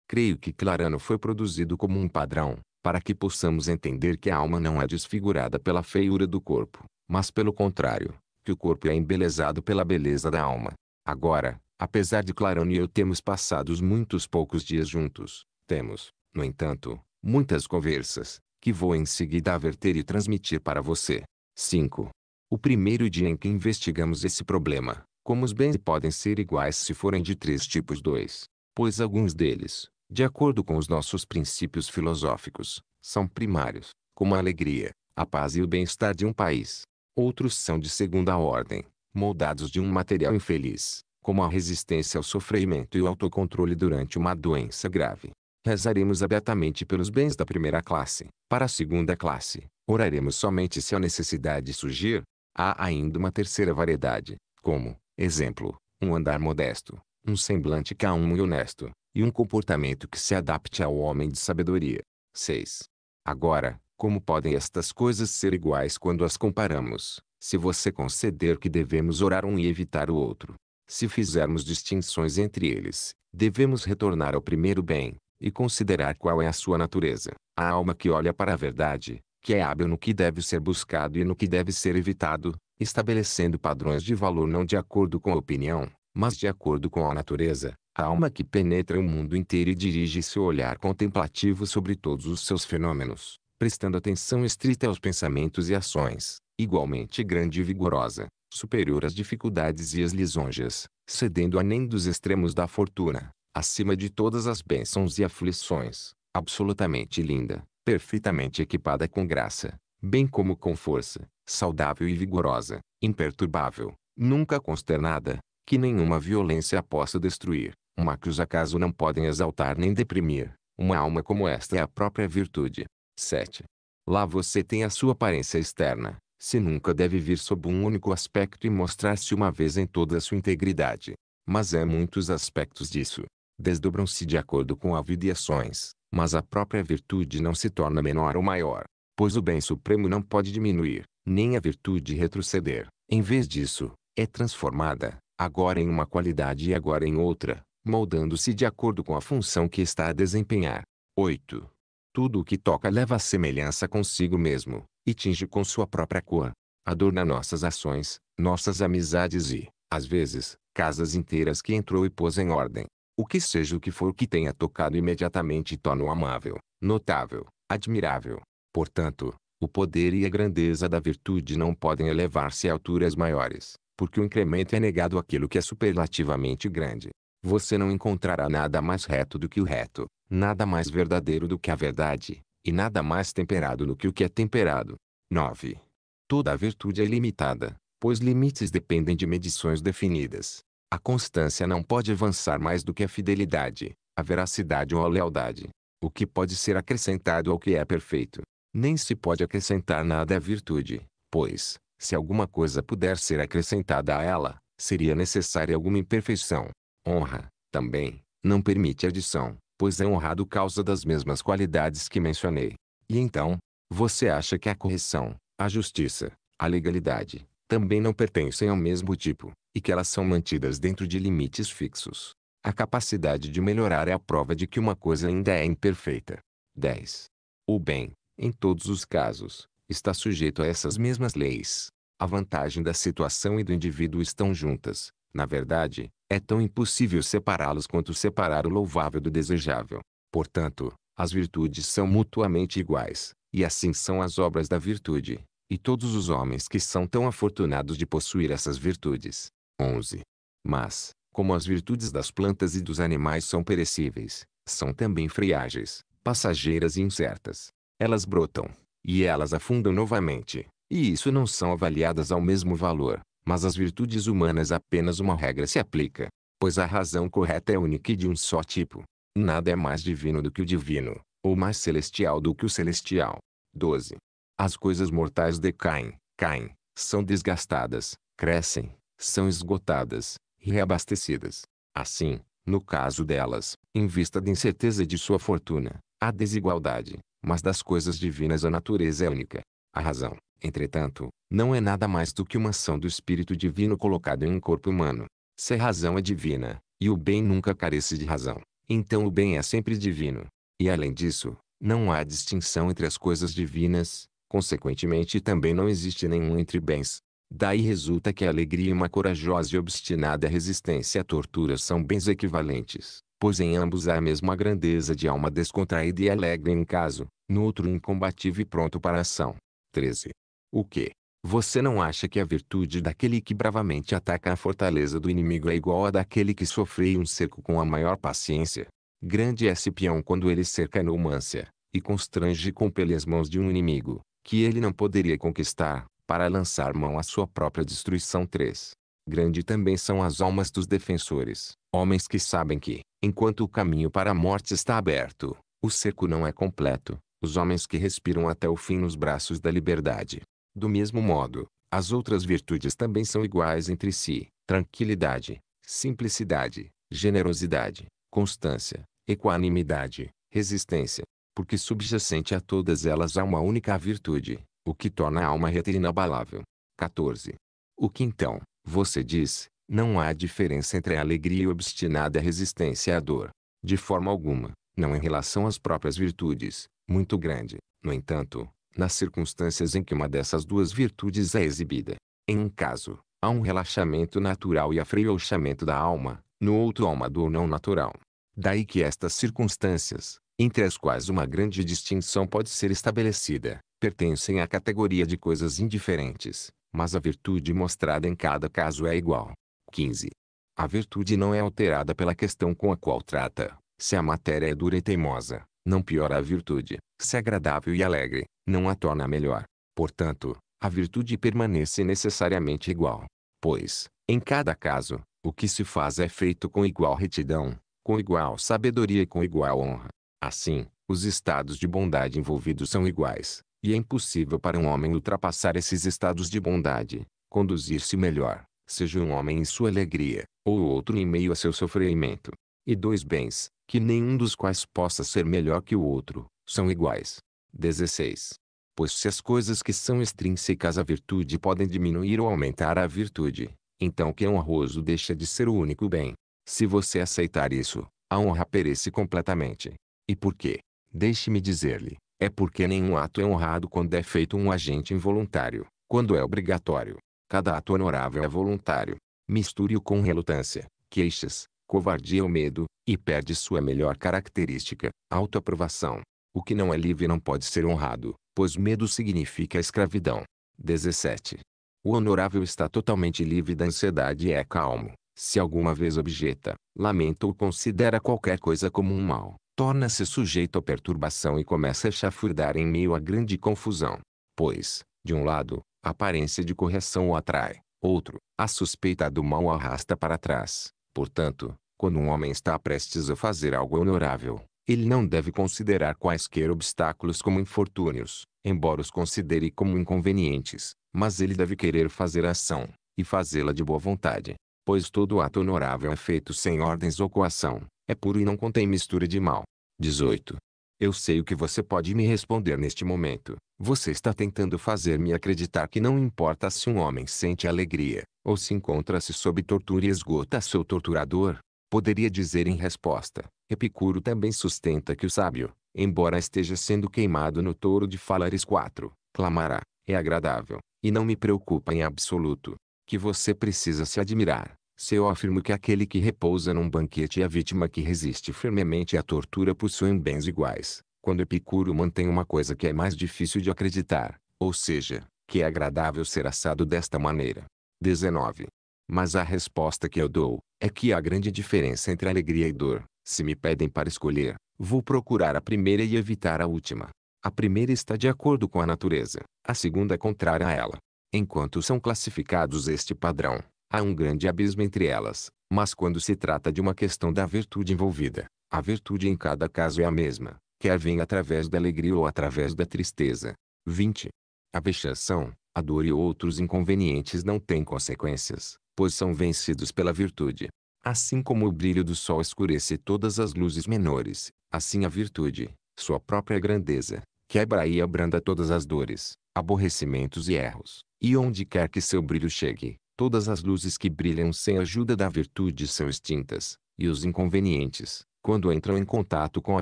Creio que Clarano foi produzido como um padrão, para que possamos entender que a alma não é desfigurada pela feiura do corpo, mas pelo contrário, que o corpo é embelezado pela beleza da alma. Agora, apesar de Clarano e eu termos passados muitos poucos dias juntos, temos, no entanto, muitas conversas, que vou em seguida averter e transmitir para você. 5. O primeiro dia em que investigamos esse problema, como os bens podem ser iguais se forem de três tipos 2, pois alguns deles, de acordo com os nossos princípios filosóficos, são primários, como a alegria, a paz e o bem-estar de um país. Outros são de segunda ordem, moldados de um material infeliz, como a resistência ao sofrimento e o autocontrole durante uma doença grave. Rezaremos abertamente pelos bens da primeira classe. Para a segunda classe, oraremos somente se a necessidade surgir. Há ainda uma terceira variedade, como, exemplo, um andar modesto, um semblante calmo e honesto, e um comportamento que se adapte ao homem de sabedoria. 6. Agora, como podem estas coisas ser iguais quando as comparamos, se você conceder que devemos orar um e evitar o outro? Se fizermos distinções entre eles, devemos retornar ao primeiro bem, e considerar qual é a sua natureza. A alma que olha para a verdade, que é hábil no que deve ser buscado e no que deve ser evitado, estabelecendo padrões de valor não de acordo com a opinião, mas de acordo com a natureza, a alma que penetra o mundo inteiro e dirige seu olhar contemplativo sobre todos os seus fenômenos, prestando atenção estrita aos pensamentos e ações, igualmente grande e vigorosa, superior às dificuldades e às lisonjas, cedendo a nem dos extremos da fortuna, acima de todas as bênçãos e aflições, absolutamente linda, perfeitamente equipada com graça, bem como com força, saudável e vigorosa, imperturbável, nunca consternada, que nenhuma violência possa destruir, uma que os acaso não podem exaltar nem deprimir. Uma alma como esta é a própria virtude. 7. Lá você tem a sua aparência externa, se nunca deve vir sob um único aspecto e mostrar-se uma vez em toda a sua integridade. Mas há é muitos aspectos disso, desdobram-se de acordo com a vida e ações, mas a própria virtude não se torna menor ou maior, pois o bem supremo não pode diminuir, nem a virtude retroceder. Em vez disso, é transformada, agora em uma qualidade e agora em outra, moldando-se de acordo com a função que está a desempenhar. 8. Tudo o que toca leva a semelhança consigo mesmo, e tinge com sua própria cor. Adorna nossas ações, nossas amizades e, às vezes, casas inteiras que entrou e pôs em ordem. O que seja o que for que tenha tocado imediatamente torna-o amável, notável, admirável. Portanto, o poder e a grandeza da virtude não podem elevar-se a alturas maiores, porque o incremento é negado àquilo que é superlativamente grande. Você não encontrará nada mais reto do que o reto, nada mais verdadeiro do que a verdade, e nada mais temperado do que o que é temperado. 9. Toda a virtude é limitada, pois limites dependem de medições definidas. A constância não pode avançar mais do que a fidelidade, a veracidade ou a lealdade. O que pode ser acrescentado ao que é perfeito. Nem se pode acrescentar nada à virtude, pois, se alguma coisa puder ser acrescentada a ela, seria necessária alguma imperfeição. Honra, também, não permite adição, pois é honrado causa das mesmas qualidades que mencionei. E então, você acha que a correção, a justiça, a legalidade, também não pertencem ao mesmo tipo e que elas são mantidas dentro de limites fixos. A capacidade de melhorar é a prova de que uma coisa ainda é imperfeita. 10. O bem, em todos os casos, está sujeito a essas mesmas leis. A vantagem da situação e do indivíduo estão juntas. Na verdade, é tão impossível separá-los quanto separar o louvável do desejável. Portanto, as virtudes são mutuamente iguais, e assim são as obras da virtude. E todos os homens que são tão afortunados de possuir essas virtudes, 11. Mas, como as virtudes das plantas e dos animais são perecíveis, são também friágeis, passageiras e incertas. Elas brotam, e elas afundam novamente, e isso não são avaliadas ao mesmo valor, mas às virtudes humanas apenas uma regra se aplica, pois a razão correta é única e de um só tipo. Nada é mais divino do que o divino, ou mais celestial do que o celestial. 12. As coisas mortais decaem, caem, são desgastadas, crescem, são esgotadas, reabastecidas. Assim, no caso delas, em vista da incerteza de sua fortuna, há desigualdade, mas das coisas divinas a natureza é única. A razão, entretanto, não é nada mais do que uma ação do espírito divino colocado em um corpo humano. Se a razão é divina, e o bem nunca carece de razão, então o bem é sempre divino. E além disso, não há distinção entre as coisas divinas, consequentemente também não existe nenhum entre bens. Daí resulta que a alegria e uma corajosa e obstinada resistência à tortura são bens equivalentes, pois em ambos há a mesma grandeza de alma descontraída e alegre em um caso, no outro incombativo e pronto para a ação. 13. O que? Você não acha que a virtude daquele que bravamente ataca a fortaleza do inimigo é igual à daquele que sofreu um cerco com a maior paciência? Grande é Cipião quando ele cerca a numância, e constrange com as mãos de um inimigo, que ele não poderia conquistar, para lançar mão à sua própria destruição. 3. Grande também são as almas dos defensores, homens que sabem que, enquanto o caminho para a morte está aberto, o cerco não é completo, os homens que respiram até o fim nos braços da liberdade. Do mesmo modo, as outras virtudes também são iguais entre si: tranquilidade, simplicidade, generosidade, constância, equanimidade, resistência, porque subjacente a todas elas há uma única virtude, o que torna a alma reta e inabalável. 14. O que então, você diz, não há diferença entre a alegria e a obstinada resistência à dor, de forma alguma, não em relação às próprias virtudes, muito grande, no entanto, nas circunstâncias em que uma dessas duas virtudes é exibida. Em um caso, há um relaxamento natural e afrouxamento da alma, no outro há uma dor não natural. Daí que estas circunstâncias, entre as quais uma grande distinção pode ser estabelecida, pertencem à categoria de coisas indiferentes, mas a virtude mostrada em cada caso é igual. 15. A virtude não é alterada pela questão com a qual trata. Se a matéria é dura e teimosa, não piora a virtude. Se é agradável e alegre, não a torna melhor. Portanto, a virtude permanece necessariamente igual. Pois, em cada caso, o que se faz é feito com igual retidão, com igual sabedoria e com igual honra. Assim, os estados de bondade envolvidos são iguais, e é impossível para um homem ultrapassar esses estados de bondade, conduzir-se melhor, seja um homem em sua alegria, ou outro em meio a seu sofrimento. E dois bens, que nenhum dos quais possa ser melhor que o outro, são iguais. 16. Pois se as coisas que são extrínsecas à virtude podem diminuir ou aumentar a virtude, então que é honroso deixa de ser o único bem. Se você aceitar isso, a honra perece completamente. E por quê? Deixe-me dizer-lhe, é porque nenhum ato é honrado quando é feito um agente involuntário, quando é obrigatório. Cada ato honorável é voluntário. Misture-o com relutância, queixas, covardia ou medo, e perde sua melhor característica, autoaprovação. O que não é livre não pode ser honrado, pois medo significa escravidão. 17. O honorável está totalmente livre da ansiedade e é calmo. Se alguma vez objeta, lamenta ou considera qualquer coisa como um mal, torna-se sujeito à perturbação e começa a chafurdar em meio à grande confusão. Pois, de um lado, a aparência de correção o atrai, outro, a suspeita do mal o arrasta para trás. Portanto, quando um homem está prestes a fazer algo honorável, ele não deve considerar quaisquer obstáculos como infortúnios, embora os considere como inconvenientes, mas ele deve querer fazer a ação, e fazê-la de boa vontade, pois todo ato honorável é feito sem ordens ou coação, é puro e não contém mistura de mal. 18. Eu sei o que você pode me responder neste momento. Você está tentando fazer-me acreditar que não importa se um homem sente alegria, ou se encontra-se sob tortura e esgota seu torturador. Poderia dizer em resposta, Epicuro também sustenta que o sábio, embora esteja sendo queimado no touro de Falares 4, clamará, é agradável, e não me preocupa em absoluto, que você precisa se admirar, se eu afirmo que aquele que repousa num banquete e é a vítima que resiste firmemente à tortura possuem bens iguais, quando Epicuro mantém uma coisa que é mais difícil de acreditar, ou seja, que é agradável ser assado desta maneira. 19. Mas a resposta que eu dou, é que há grande diferença entre alegria e dor. Se me pedem para escolher, vou procurar a primeira e evitar a última. A primeira está de acordo com a natureza, a segunda é contrária a ela. Enquanto são classificados este padrão, Há um grande abismo entre elas, mas quando se trata de uma questão da virtude envolvida, a virtude em cada caso é a mesma, quer venha através da alegria ou através da tristeza. 20. A vexação, a dor e outros inconvenientes não têm consequências, pois são vencidos pela virtude. Assim como o brilho do sol escurece todas as luzes menores, assim a virtude, sua própria grandeza, quebra e abranda todas as dores, aborrecimentos e erros, e onde quer que seu brilho chegue, Todas as luzes que brilham sem a ajuda da virtude são extintas, e os inconvenientes, quando entram em contato com a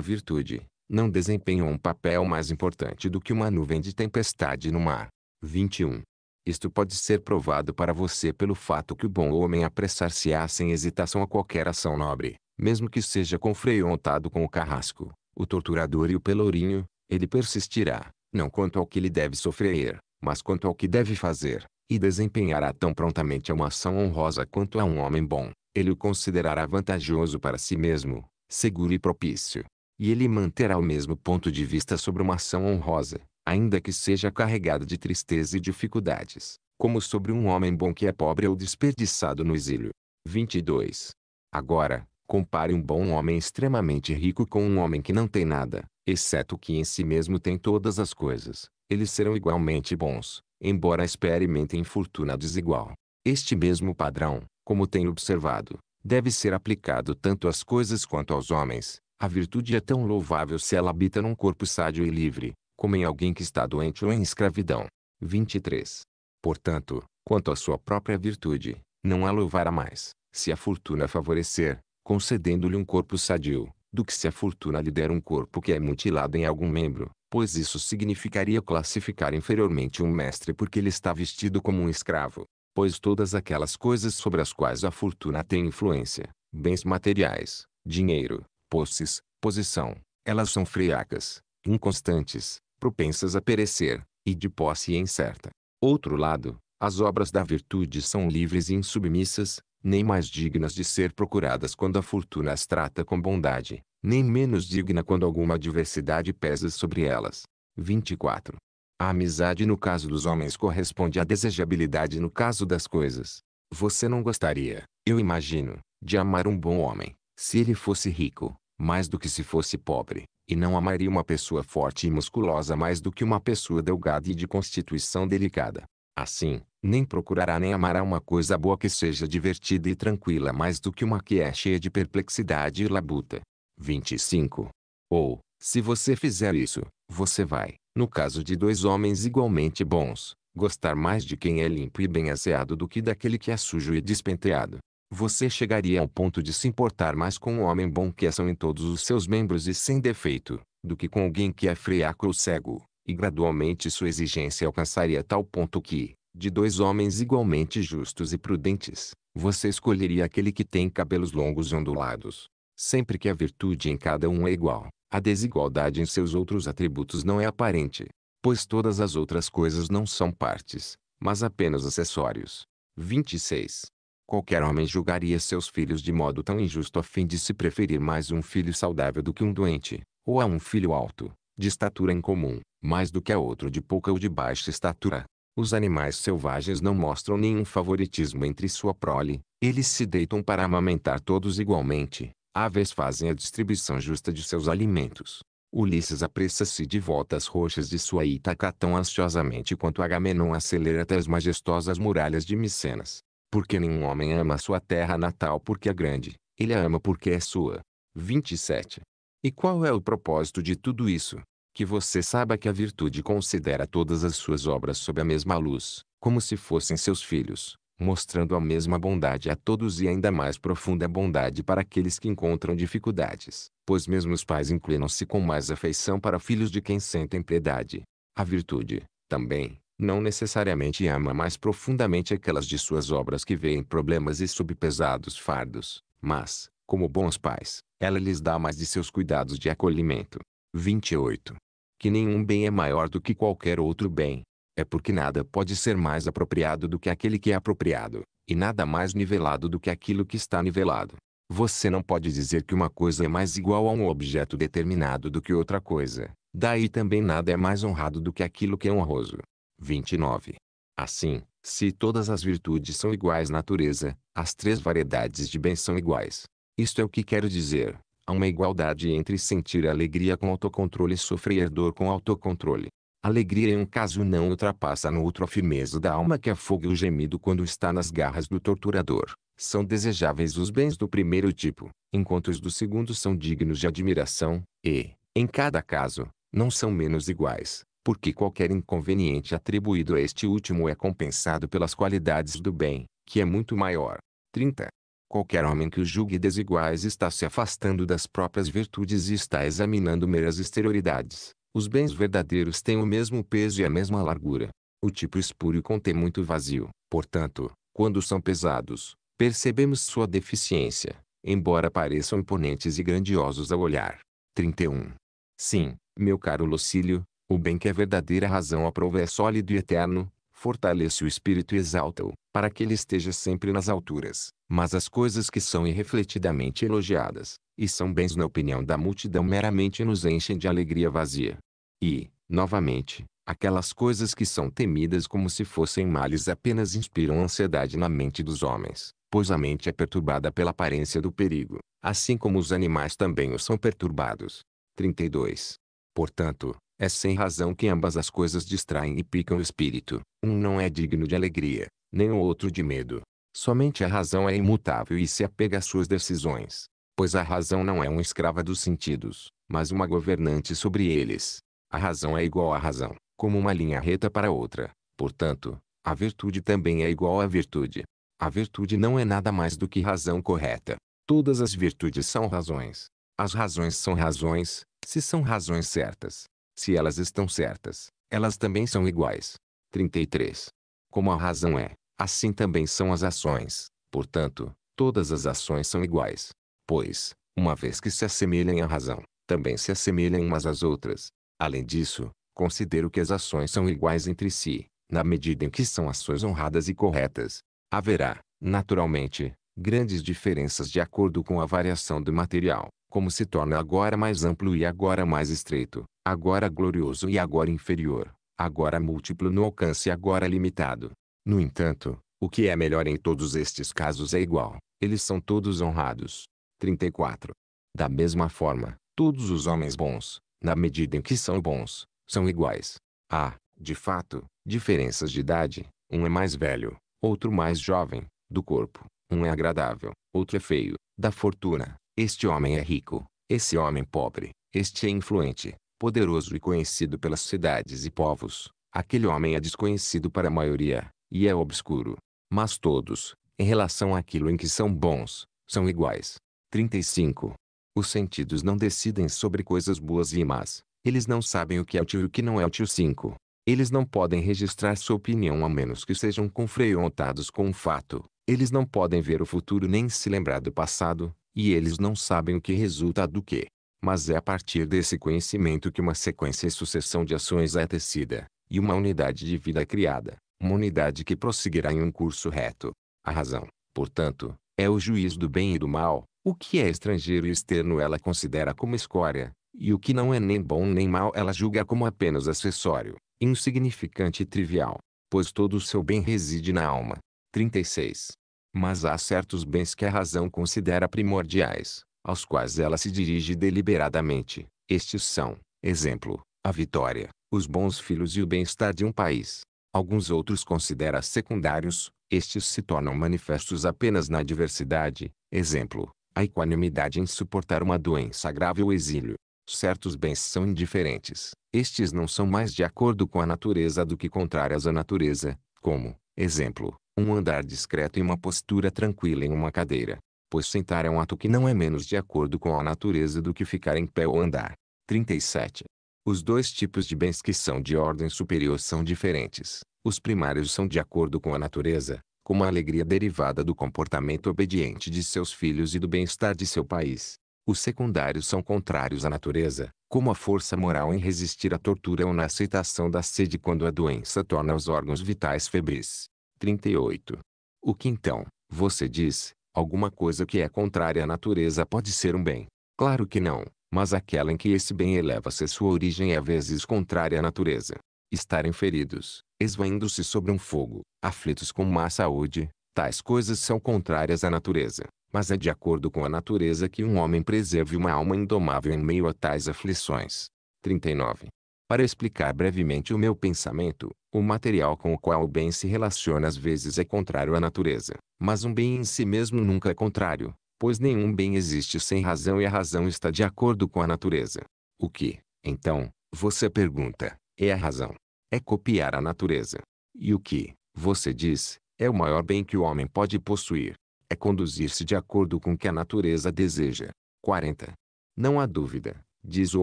virtude, não desempenham um papel mais importante do que uma nuvem de tempestade no mar. 21. Isto pode ser provado para você pelo fato que o bom homem apressar-se-á sem hesitação a qualquer ação nobre, mesmo que seja montado com o carrasco, o torturador e o pelourinho, ele persistirá, não quanto ao que lhe deve sofrer, mas quanto ao que deve fazer e desempenhará tão prontamente uma ação honrosa quanto a um homem bom, ele o considerará vantajoso para si mesmo, seguro e propício. E ele manterá o mesmo ponto de vista sobre uma ação honrosa, ainda que seja carregada de tristeza e dificuldades, como sobre um homem bom que é pobre ou desperdiçado no exílio. 22. Agora, compare um bom homem extremamente rico com um homem que não tem nada, exceto que em si mesmo tem todas as coisas. Eles serão igualmente bons, embora experimentem fortuna desigual. Este mesmo padrão, como tenho observado, deve ser aplicado tanto às coisas quanto aos homens. A virtude é tão louvável se ela habita num corpo sádio e livre, como em alguém que está doente ou em escravidão. 23. Portanto, quanto à sua própria virtude, não a louvará mais, se a fortuna favorecer, concedendo-lhe um corpo sadio, do que se a fortuna lhe der um corpo que é mutilado em algum membro, pois isso significaria classificar inferiormente um mestre porque ele está vestido como um escravo, pois todas aquelas coisas sobre as quais a fortuna tem influência, bens materiais, dinheiro, posses, posição, elas são friacas, inconstantes, propensas a perecer, e de posse incerta. Outro lado, as obras da virtude são livres e insubmissas, nem mais dignas de ser procuradas quando a fortuna as trata com bondade, nem menos digna quando alguma adversidade pesa sobre elas. 24. A amizade no caso dos homens corresponde à desejabilidade no caso das coisas. Você não gostaria, eu imagino, de amar um bom homem, se ele fosse rico, mais do que se fosse pobre, e não amaria uma pessoa forte e musculosa mais do que uma pessoa delgada e de constituição delicada. Assim, nem procurará nem amará uma coisa boa que seja divertida e tranquila mais do que uma que é cheia de perplexidade e labuta. 25. Ou, se você fizer isso, você vai, no caso de dois homens igualmente bons, gostar mais de quem é limpo e bem aseado do que daquele que é sujo e despenteado. Você chegaria ao ponto de se importar mais com um homem bom que é são em todos os seus membros e sem defeito, do que com alguém que é friaco ou cego, e gradualmente sua exigência alcançaria tal ponto que, de dois homens igualmente justos e prudentes, você escolheria aquele que tem cabelos longos e ondulados, Sempre que a virtude em cada um é igual, a desigualdade em seus outros atributos não é aparente, pois todas as outras coisas não são partes, mas apenas acessórios. 26. Qualquer homem julgaria seus filhos de modo tão injusto a fim de se preferir mais um filho saudável do que um doente, ou a um filho alto, de estatura incomum, mais do que a outro de pouca ou de baixa estatura. Os animais selvagens não mostram nenhum favoritismo entre sua prole, eles se deitam para amamentar todos igualmente, aves fazem a distribuição justa de seus alimentos. Ulisses apressa-se de volta às rochas de sua Ítaca tão ansiosamente quanto Agamenon acelera até as majestosas muralhas de Micenas. Porque nenhum homem ama sua terra natal porque é grande, ele a ama porque é sua. 27. E qual é o propósito de tudo isso? Que você saiba que a virtude considera todas as suas obras sob a mesma luz, como se fossem seus filhos, mostrando a mesma bondade a todos e ainda mais profunda bondade para aqueles que encontram dificuldades, pois mesmo os pais inclinam-se com mais afeição para filhos de quem sentem piedade. A virtude, também, não necessariamente ama mais profundamente aquelas de suas obras que veem problemas e subpesados fardos, mas, como bons pais, ela lhes dá mais de seus cuidados de acolhimento. 28. Que nenhum bem é maior do que qualquer outro bem, é porque nada pode ser mais apropriado do que aquele que é apropriado, e nada mais nivelado do que aquilo que está nivelado. Você não pode dizer que uma coisa é mais igual a um objeto determinado do que outra coisa. Daí também nada é mais honrado do que aquilo que é honroso. 29. Assim, se todas as virtudes são iguais natureza, as três variedades de bens são iguais. Isto é o que quero dizer. Há uma igualdade entre sentir alegria com autocontrole e sofrer dor com autocontrole. Alegria em um caso não ultrapassa no outro a firmeza da alma que afoga o gemido quando está nas garras do torturador. São desejáveis os bens do primeiro tipo, enquanto os do segundo são dignos de admiração, e, em cada caso, não são menos iguais, porque qualquer inconveniente atribuído a este último é compensado pelas qualidades do bem, que é muito maior. 30. Qualquer homem que o julgue desiguais está se afastando das próprias virtudes e está examinando meras exterioridades. Os bens verdadeiros têm o mesmo peso e a mesma largura. O tipo espúrio contém muito vazio, portanto, quando são pesados, percebemos sua deficiência, embora pareçam imponentes e grandiosos ao olhar. 31. Sim, meu caro Lucílio, o bem que a é verdadeira razão aprova é sólido e eterno, fortalece o espírito e exalta-o, para que ele esteja sempre nas alturas. Mas as coisas que são irrefletidamente elogiadas, e são bens na opinião da multidão meramente nos enchem de alegria vazia. E, novamente, aquelas coisas que são temidas como se fossem males apenas inspiram ansiedade na mente dos homens, pois a mente é perturbada pela aparência do perigo, assim como os animais também o são perturbados. 32. Portanto, é sem razão que ambas as coisas distraem e picam o espírito. Um não é digno de alegria, nem o outro de medo. Somente a razão é imutável e se apega às suas decisões pois a razão não é uma escrava dos sentidos, mas uma governante sobre eles. A razão é igual à razão, como uma linha reta para outra. Portanto, a virtude também é igual à virtude. A virtude não é nada mais do que razão correta. Todas as virtudes são razões. As razões são razões, se são razões certas. Se elas estão certas, elas também são iguais. 33. Como a razão é, assim também são as ações. Portanto, todas as ações são iguais pois, uma vez que se assemelham à razão, também se assemelham umas às outras. Além disso, considero que as ações são iguais entre si, na medida em que são ações honradas e corretas. Haverá, naturalmente, grandes diferenças de acordo com a variação do material, como se torna agora mais amplo e agora mais estreito, agora glorioso e agora inferior, agora múltiplo no alcance e agora limitado. No entanto, o que é melhor em todos estes casos é igual, eles são todos honrados. 34. Da mesma forma, todos os homens bons, na medida em que são bons, são iguais. Há, de fato, diferenças de idade, um é mais velho, outro mais jovem, do corpo, um é agradável, outro é feio, da fortuna, este homem é rico, esse homem pobre, este é influente, poderoso e conhecido pelas cidades e povos, aquele homem é desconhecido para a maioria, e é obscuro. Mas todos, em relação àquilo em que são bons, são iguais. 35. Os sentidos não decidem sobre coisas boas e más. Eles não sabem o que é útil e o que não é útil. 5. Eles não podem registrar sua opinião a menos que sejam confrontados com um fato. Eles não podem ver o futuro nem se lembrar do passado, e eles não sabem o que resulta do que. Mas é a partir desse conhecimento que uma sequência e sucessão de ações é tecida, e uma unidade de vida é criada, uma unidade que prosseguirá em um curso reto. A razão, portanto, é o juiz do bem e do mal, o que é estrangeiro e externo ela considera como escória, e o que não é nem bom nem mal ela julga como apenas acessório, insignificante e trivial, pois todo o seu bem reside na alma. 36. Mas há certos bens que a razão considera primordiais, aos quais ela se dirige deliberadamente. Estes são, exemplo, a vitória, os bons filhos e o bem-estar de um país. Alguns outros considera secundários, estes se tornam manifestos apenas na diversidade, exemplo, a equanimidade em suportar uma doença grave ou exílio. Certos bens são indiferentes, estes não são mais de acordo com a natureza do que contrárias à natureza, como, exemplo, um andar discreto e uma postura tranquila em uma cadeira, pois sentar é um ato que não é menos de acordo com a natureza do que ficar em pé ou andar. 37. Os dois tipos de bens que são de ordem superior são diferentes. Os primários são de acordo com a natureza, como a alegria derivada do comportamento obediente de seus filhos e do bem-estar de seu país. Os secundários são contrários à natureza, como a força moral em resistir à tortura ou na aceitação da sede quando a doença torna os órgãos vitais febris. 38. O que então, você diz, alguma coisa que é contrária à natureza pode ser um bem? Claro que não, mas aquela em que esse bem eleva-se sua origem é às vezes contrária à natureza estarem feridos, esvaindo-se sobre um fogo, aflitos com má saúde. Tais coisas são contrárias à natureza, mas é de acordo com a natureza que um homem preserve uma alma indomável em meio a tais aflições. 39. Para explicar brevemente o meu pensamento, o material com o qual o bem se relaciona às vezes é contrário à natureza, mas um bem em si mesmo nunca é contrário, pois nenhum bem existe sem razão e a razão está de acordo com a natureza. O que, então, você pergunta, é a razão. É copiar a natureza. E o que, você diz, é o maior bem que o homem pode possuir. É conduzir-se de acordo com o que a natureza deseja. 40. Não há dúvida, diz o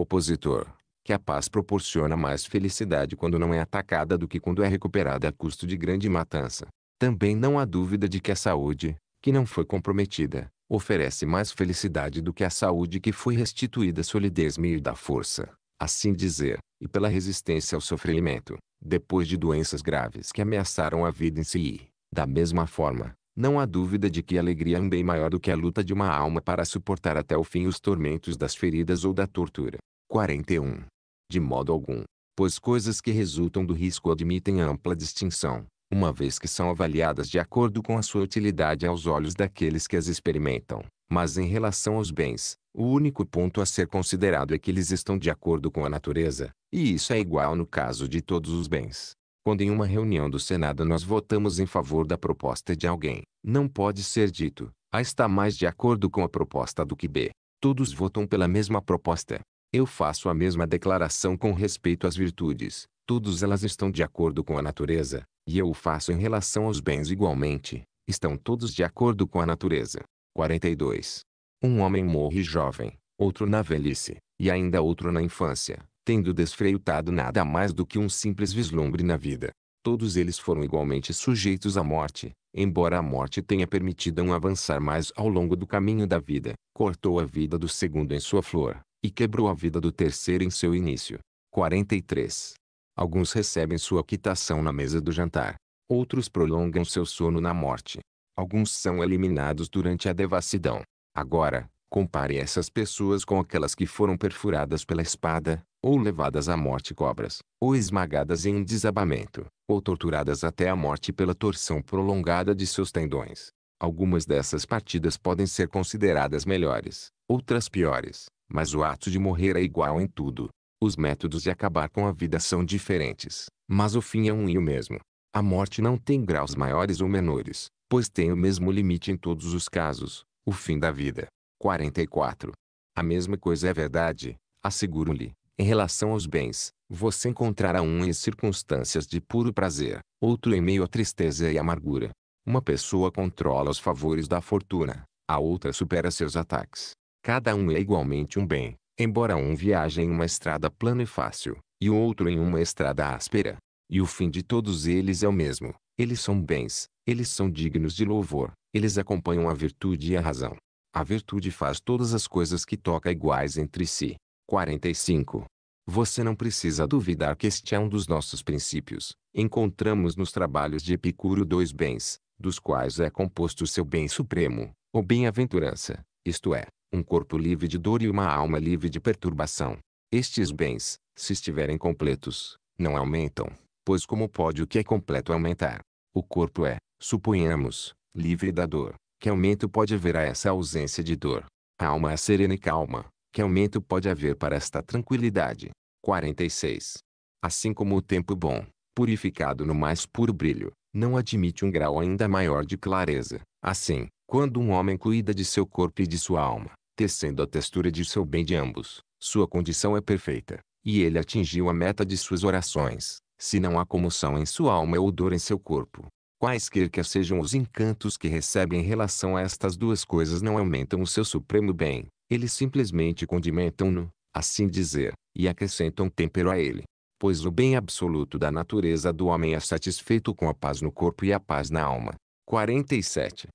opositor, que a paz proporciona mais felicidade quando não é atacada do que quando é recuperada a custo de grande matança. Também não há dúvida de que a saúde, que não foi comprometida, oferece mais felicidade do que a saúde que foi restituída à solidez meio da força assim dizer, e pela resistência ao sofrimento, depois de doenças graves que ameaçaram a vida em si. Da mesma forma, não há dúvida de que a alegria é um bem maior do que a luta de uma alma para suportar até o fim os tormentos das feridas ou da tortura. 41. De modo algum, pois coisas que resultam do risco admitem ampla distinção, uma vez que são avaliadas de acordo com a sua utilidade aos olhos daqueles que as experimentam. Mas em relação aos bens, o único ponto a ser considerado é que eles estão de acordo com a natureza, e isso é igual no caso de todos os bens. Quando em uma reunião do Senado nós votamos em favor da proposta de alguém, não pode ser dito, A ah, está mais de acordo com a proposta do que B. Todos votam pela mesma proposta. Eu faço a mesma declaração com respeito às virtudes, todas elas estão de acordo com a natureza, e eu o faço em relação aos bens igualmente, estão todos de acordo com a natureza. 42. Um homem morre jovem, outro na velhice, e ainda outro na infância, tendo desfreutado nada mais do que um simples vislumbre na vida. Todos eles foram igualmente sujeitos à morte, embora a morte tenha permitido um avançar mais ao longo do caminho da vida, cortou a vida do segundo em sua flor, e quebrou a vida do terceiro em seu início. 43. Alguns recebem sua quitação na mesa do jantar. Outros prolongam seu sono na morte. Alguns são eliminados durante a devassidão. Agora, compare essas pessoas com aquelas que foram perfuradas pela espada, ou levadas à morte cobras, ou esmagadas em um desabamento, ou torturadas até a morte pela torção prolongada de seus tendões. Algumas dessas partidas podem ser consideradas melhores, outras piores, mas o ato de morrer é igual em tudo. Os métodos de acabar com a vida são diferentes, mas o fim é um e o mesmo. A morte não tem graus maiores ou menores, pois tem o mesmo limite em todos os casos, o fim da vida. 44. A mesma coisa é verdade, asseguro-lhe, em relação aos bens, você encontrará um em circunstâncias de puro prazer, outro em meio à tristeza e amargura. Uma pessoa controla os favores da fortuna, a outra supera seus ataques. Cada um é igualmente um bem, Embora um viaje em uma estrada plana e fácil, e o outro em uma estrada áspera. E o fim de todos eles é o mesmo. Eles são bens, eles são dignos de louvor, eles acompanham a virtude e a razão. A virtude faz todas as coisas que toca iguais entre si. 45. Você não precisa duvidar que este é um dos nossos princípios. Encontramos nos trabalhos de Epicuro dois bens, dos quais é composto o seu bem supremo, ou bem-aventurança, isto é, um corpo livre de dor e uma alma livre de perturbação. Estes bens, se estiverem completos, não aumentam, pois como pode o que é completo aumentar? O corpo é, suponhamos, livre da dor. Que aumento pode haver a essa ausência de dor? A alma é serena e calma. Que aumento pode haver para esta tranquilidade? 46. Assim como o tempo bom, purificado no mais puro brilho, não admite um grau ainda maior de clareza, assim, quando um homem cuida de seu corpo e de sua alma, tecendo a textura de seu bem de ambos, sua condição é perfeita, e ele atingiu a meta de suas orações, se não há comoção em sua alma ou dor em seu corpo. Quaisquer que sejam os encantos que recebe em relação a estas duas coisas não aumentam o seu supremo bem, eles simplesmente condimentam-no, assim dizer, e acrescentam tempero a ele. Pois o bem absoluto da natureza do homem é satisfeito com a paz no corpo e a paz na alma. 47.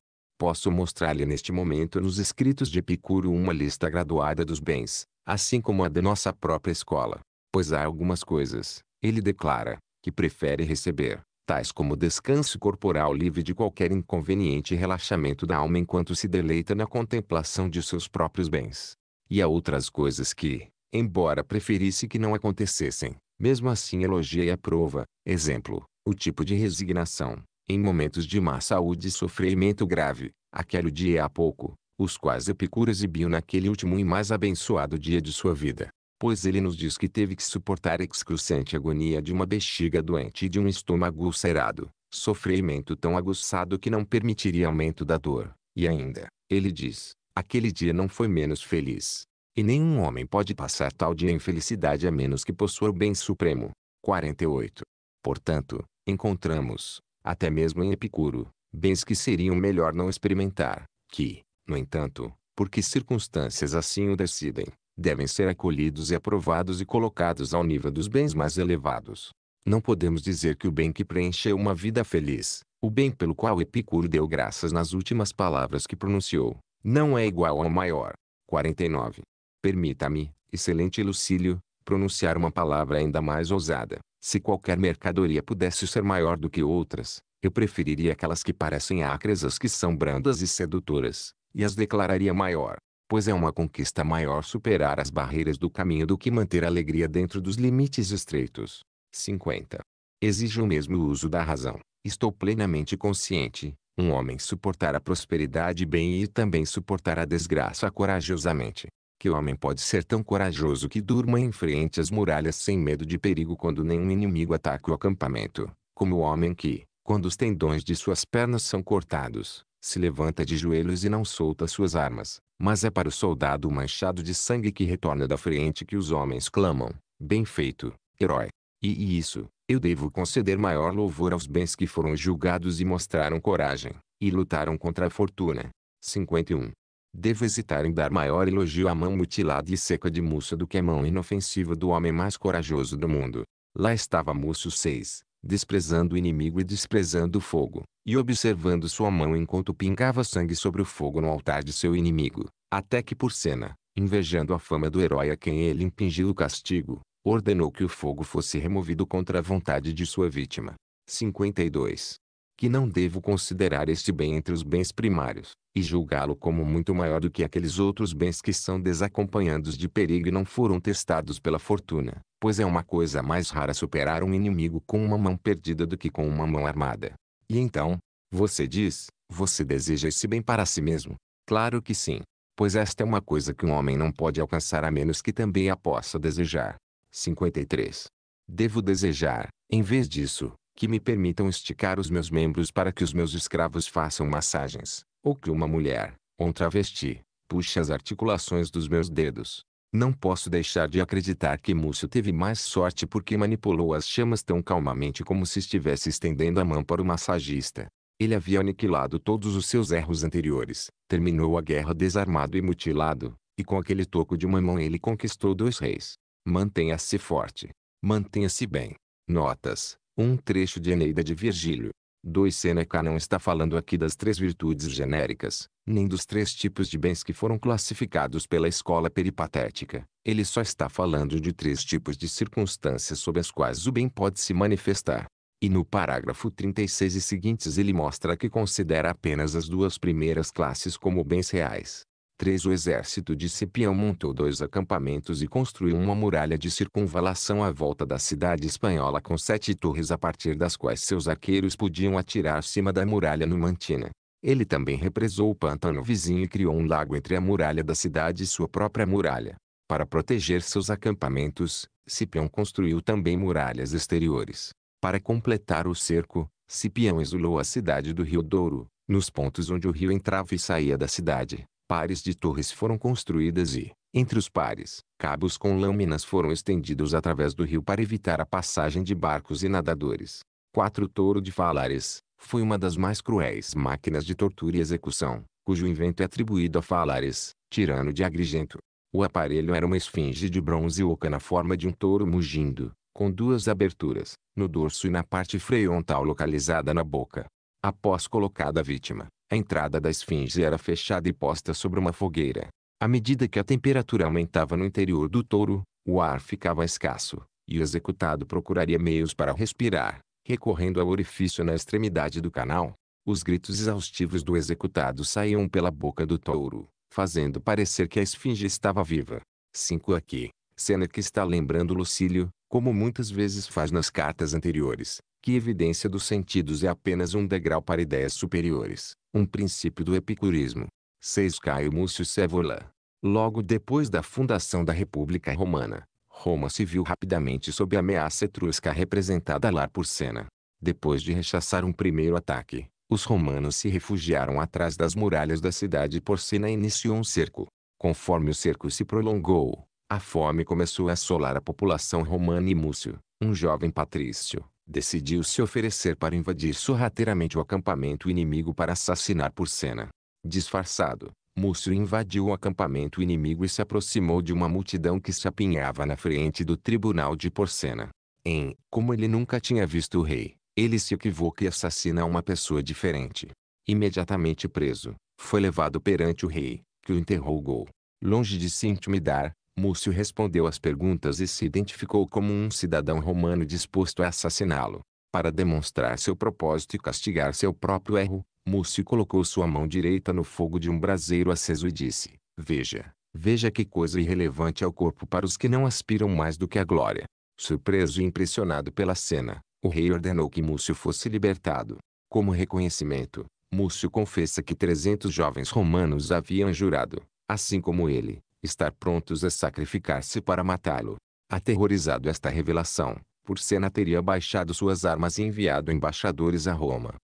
Posso mostrar-lhe neste momento nos escritos de Epicuro uma lista graduada dos bens, assim como a da nossa própria escola. Pois há algumas coisas, ele declara, que prefere receber, tais como descanso corporal livre de qualquer inconveniente e relaxamento da alma enquanto se deleita na contemplação de seus próprios bens. E há outras coisas que, embora preferisse que não acontecessem, mesmo assim elogia e aprova, exemplo, o tipo de resignação, em momentos de má saúde e sofrimento grave, aquele dia é há pouco, os quais Epicuro exibiu naquele último e mais abençoado dia de sua vida. Pois ele nos diz que teve que suportar a excruciante agonia de uma bexiga doente e de um estômago ulcerado, sofrimento tão aguçado que não permitiria aumento da dor. E ainda, ele diz, aquele dia não foi menos feliz. E nenhum homem pode passar tal dia em felicidade a menos que possua o bem supremo. 48. Portanto, encontramos, até mesmo em Epicuro, bens que seriam melhor não experimentar, que, no entanto, porque circunstâncias assim o decidem, devem ser acolhidos e aprovados e colocados ao nível dos bens mais elevados. Não podemos dizer que o bem que preenche uma vida feliz, o bem pelo qual Epicuro deu graças nas últimas palavras que pronunciou, não é igual ao maior. 49. Permita-me, excelente Lucílio, pronunciar uma palavra ainda mais ousada. Se qualquer mercadoria pudesse ser maior do que outras, eu preferiria aquelas que parecem acres às que são brandas e sedutoras, e as declararia maior, pois é uma conquista maior superar as barreiras do caminho do que manter a alegria dentro dos limites estreitos. 50. Exige o mesmo uso da razão. Estou plenamente consciente, um homem suportar a prosperidade bem e também suportar a desgraça corajosamente, que o homem pode ser tão corajoso que durma em frente às muralhas sem medo de perigo quando nenhum inimigo ataca o acampamento, como o homem que, quando os tendões de suas pernas são cortados, se levanta de joelhos e não solta suas armas, mas é para o soldado manchado de sangue que retorna da frente que os homens clamam, bem feito, herói. E, e isso, eu devo conceder maior louvor aos bens que foram julgados e mostraram coragem, e lutaram contra a fortuna. 51. Devo hesitar em dar maior elogio à mão mutilada e seca de Múcio do que à mão inofensiva do homem mais corajoso do mundo. Lá estava Múcio VI, desprezando o inimigo e desprezando o fogo, e observando sua mão enquanto pingava sangue sobre o fogo no altar de seu inimigo, até que por cena, invejando a fama do herói a quem ele impingiu o castigo, ordenou que o fogo fosse removido contra a vontade de sua vítima. 52 que não devo considerar este bem entre os bens primários, e julgá-lo como muito maior do que aqueles outros bens que são desacompanhados de perigo e não foram testados pela fortuna, pois é uma coisa mais rara superar um inimigo com uma mão perdida do que com uma mão armada. E então, você diz, você deseja esse bem para si mesmo? Claro que sim, pois esta é uma coisa que um homem não pode alcançar a menos que também a possa desejar. 53. Devo desejar, em vez disso, que me permitam esticar os meus membros para que os meus escravos façam massagens, ou que uma mulher, ou um travesti, puxe as articulações dos meus dedos. Não posso deixar de acreditar que Múcio teve mais sorte porque manipulou as chamas tão calmamente como se estivesse estendendo a mão para o massagista. Ele havia aniquilado todos os seus erros anteriores, terminou a guerra desarmado e mutilado, e com aquele toco de uma mão ele conquistou dois reis. Mantenha-se forte. Mantenha-se bem. Notas. Um trecho de Eneida de Virgílio. 2. Seneca não está falando aqui das três virtudes genéricas, nem dos três tipos de bens que foram classificados pela escola peripatética. Ele só está falando de três tipos de circunstâncias sob as quais o bem pode se manifestar. E no parágrafo 36 e seguintes ele mostra que considera apenas as duas primeiras classes como bens reais, 3 o exército de Cipião montou dois acampamentos e construiu uma muralha de circunvalação à volta da cidade espanhola com sete torres a partir das quais seus arqueiros podiam atirar cima da muralha numantina. Ele também represou o pântano vizinho e criou um lago entre a muralha da cidade e sua própria muralha. Para proteger seus acampamentos, Cipião construiu também muralhas exteriores. Para completar o cerco, Cipião isolou a cidade do Rio Douro, nos pontos onde o rio entrava e saía da cidade. Pares de torres foram construídas e, entre os pares, cabos com lâminas foram estendidos através do rio para evitar a passagem de barcos e nadadores. Quatro Touro de Falares foi uma das mais cruéis máquinas de tortura e execução, cujo invento é atribuído a Falares, tirano de Agrigento. O aparelho era uma esfinge de bronze oca na forma de um touro mugindo, com duas aberturas, no dorso e na parte freontal localizada na boca. Após colocada a vítima, a entrada da esfinge era fechada e posta sobre uma fogueira. À medida que a temperatura aumentava no interior do touro, o ar ficava escasso, e o executado procuraria meios para respirar, recorrendo ao orifício na extremidade do canal. Os gritos exaustivos do executado saíam pela boca do touro, fazendo parecer que a esfinge estava viva. 5 aqui. Seneca está lembrando Lucílio, como muitas vezes faz nas cartas anteriores, que evidência dos sentidos é apenas um degrau para ideias superiores, um princípio do epicurismo. 6. Caio Múcio Sévola Logo depois da fundação da República Romana, Roma se viu rapidamente sob a ameaça etrusca representada lá por Sena. Depois de rechaçar um primeiro ataque, os romanos se refugiaram atrás das muralhas da cidade e por Sena iniciou um cerco. Conforme o cerco se prolongou, a fome começou a assolar a população romana e Múcio, um jovem patrício, decidiu se oferecer para invadir sorrateiramente o acampamento inimigo para assassinar por cena. Disfarçado, Múcio invadiu o acampamento inimigo e se aproximou de uma multidão que se apinhava na frente do tribunal de Porcena. Em, como ele nunca tinha visto o rei, ele se equivoca e assassina uma pessoa diferente. Imediatamente preso, foi levado perante o rei, que o interrogou. Longe de se intimidar, Múcio respondeu às perguntas e se identificou como um cidadão romano disposto a assassiná-lo. Para demonstrar seu propósito e castigar seu próprio erro, Múcio colocou sua mão direita no fogo de um braseiro aceso e disse: Veja, veja que coisa irrelevante é o corpo para os que não aspiram mais do que a glória. Surpreso e impressionado pela cena, o rei ordenou que Múcio fosse libertado. Como reconhecimento, Múcio confessa que 300 jovens romanos haviam jurado, assim como ele, estar prontos a sacrificar-se para matá-lo. Aterrorizado esta revelação, Porcena teria baixado suas armas e enviado embaixadores a Roma,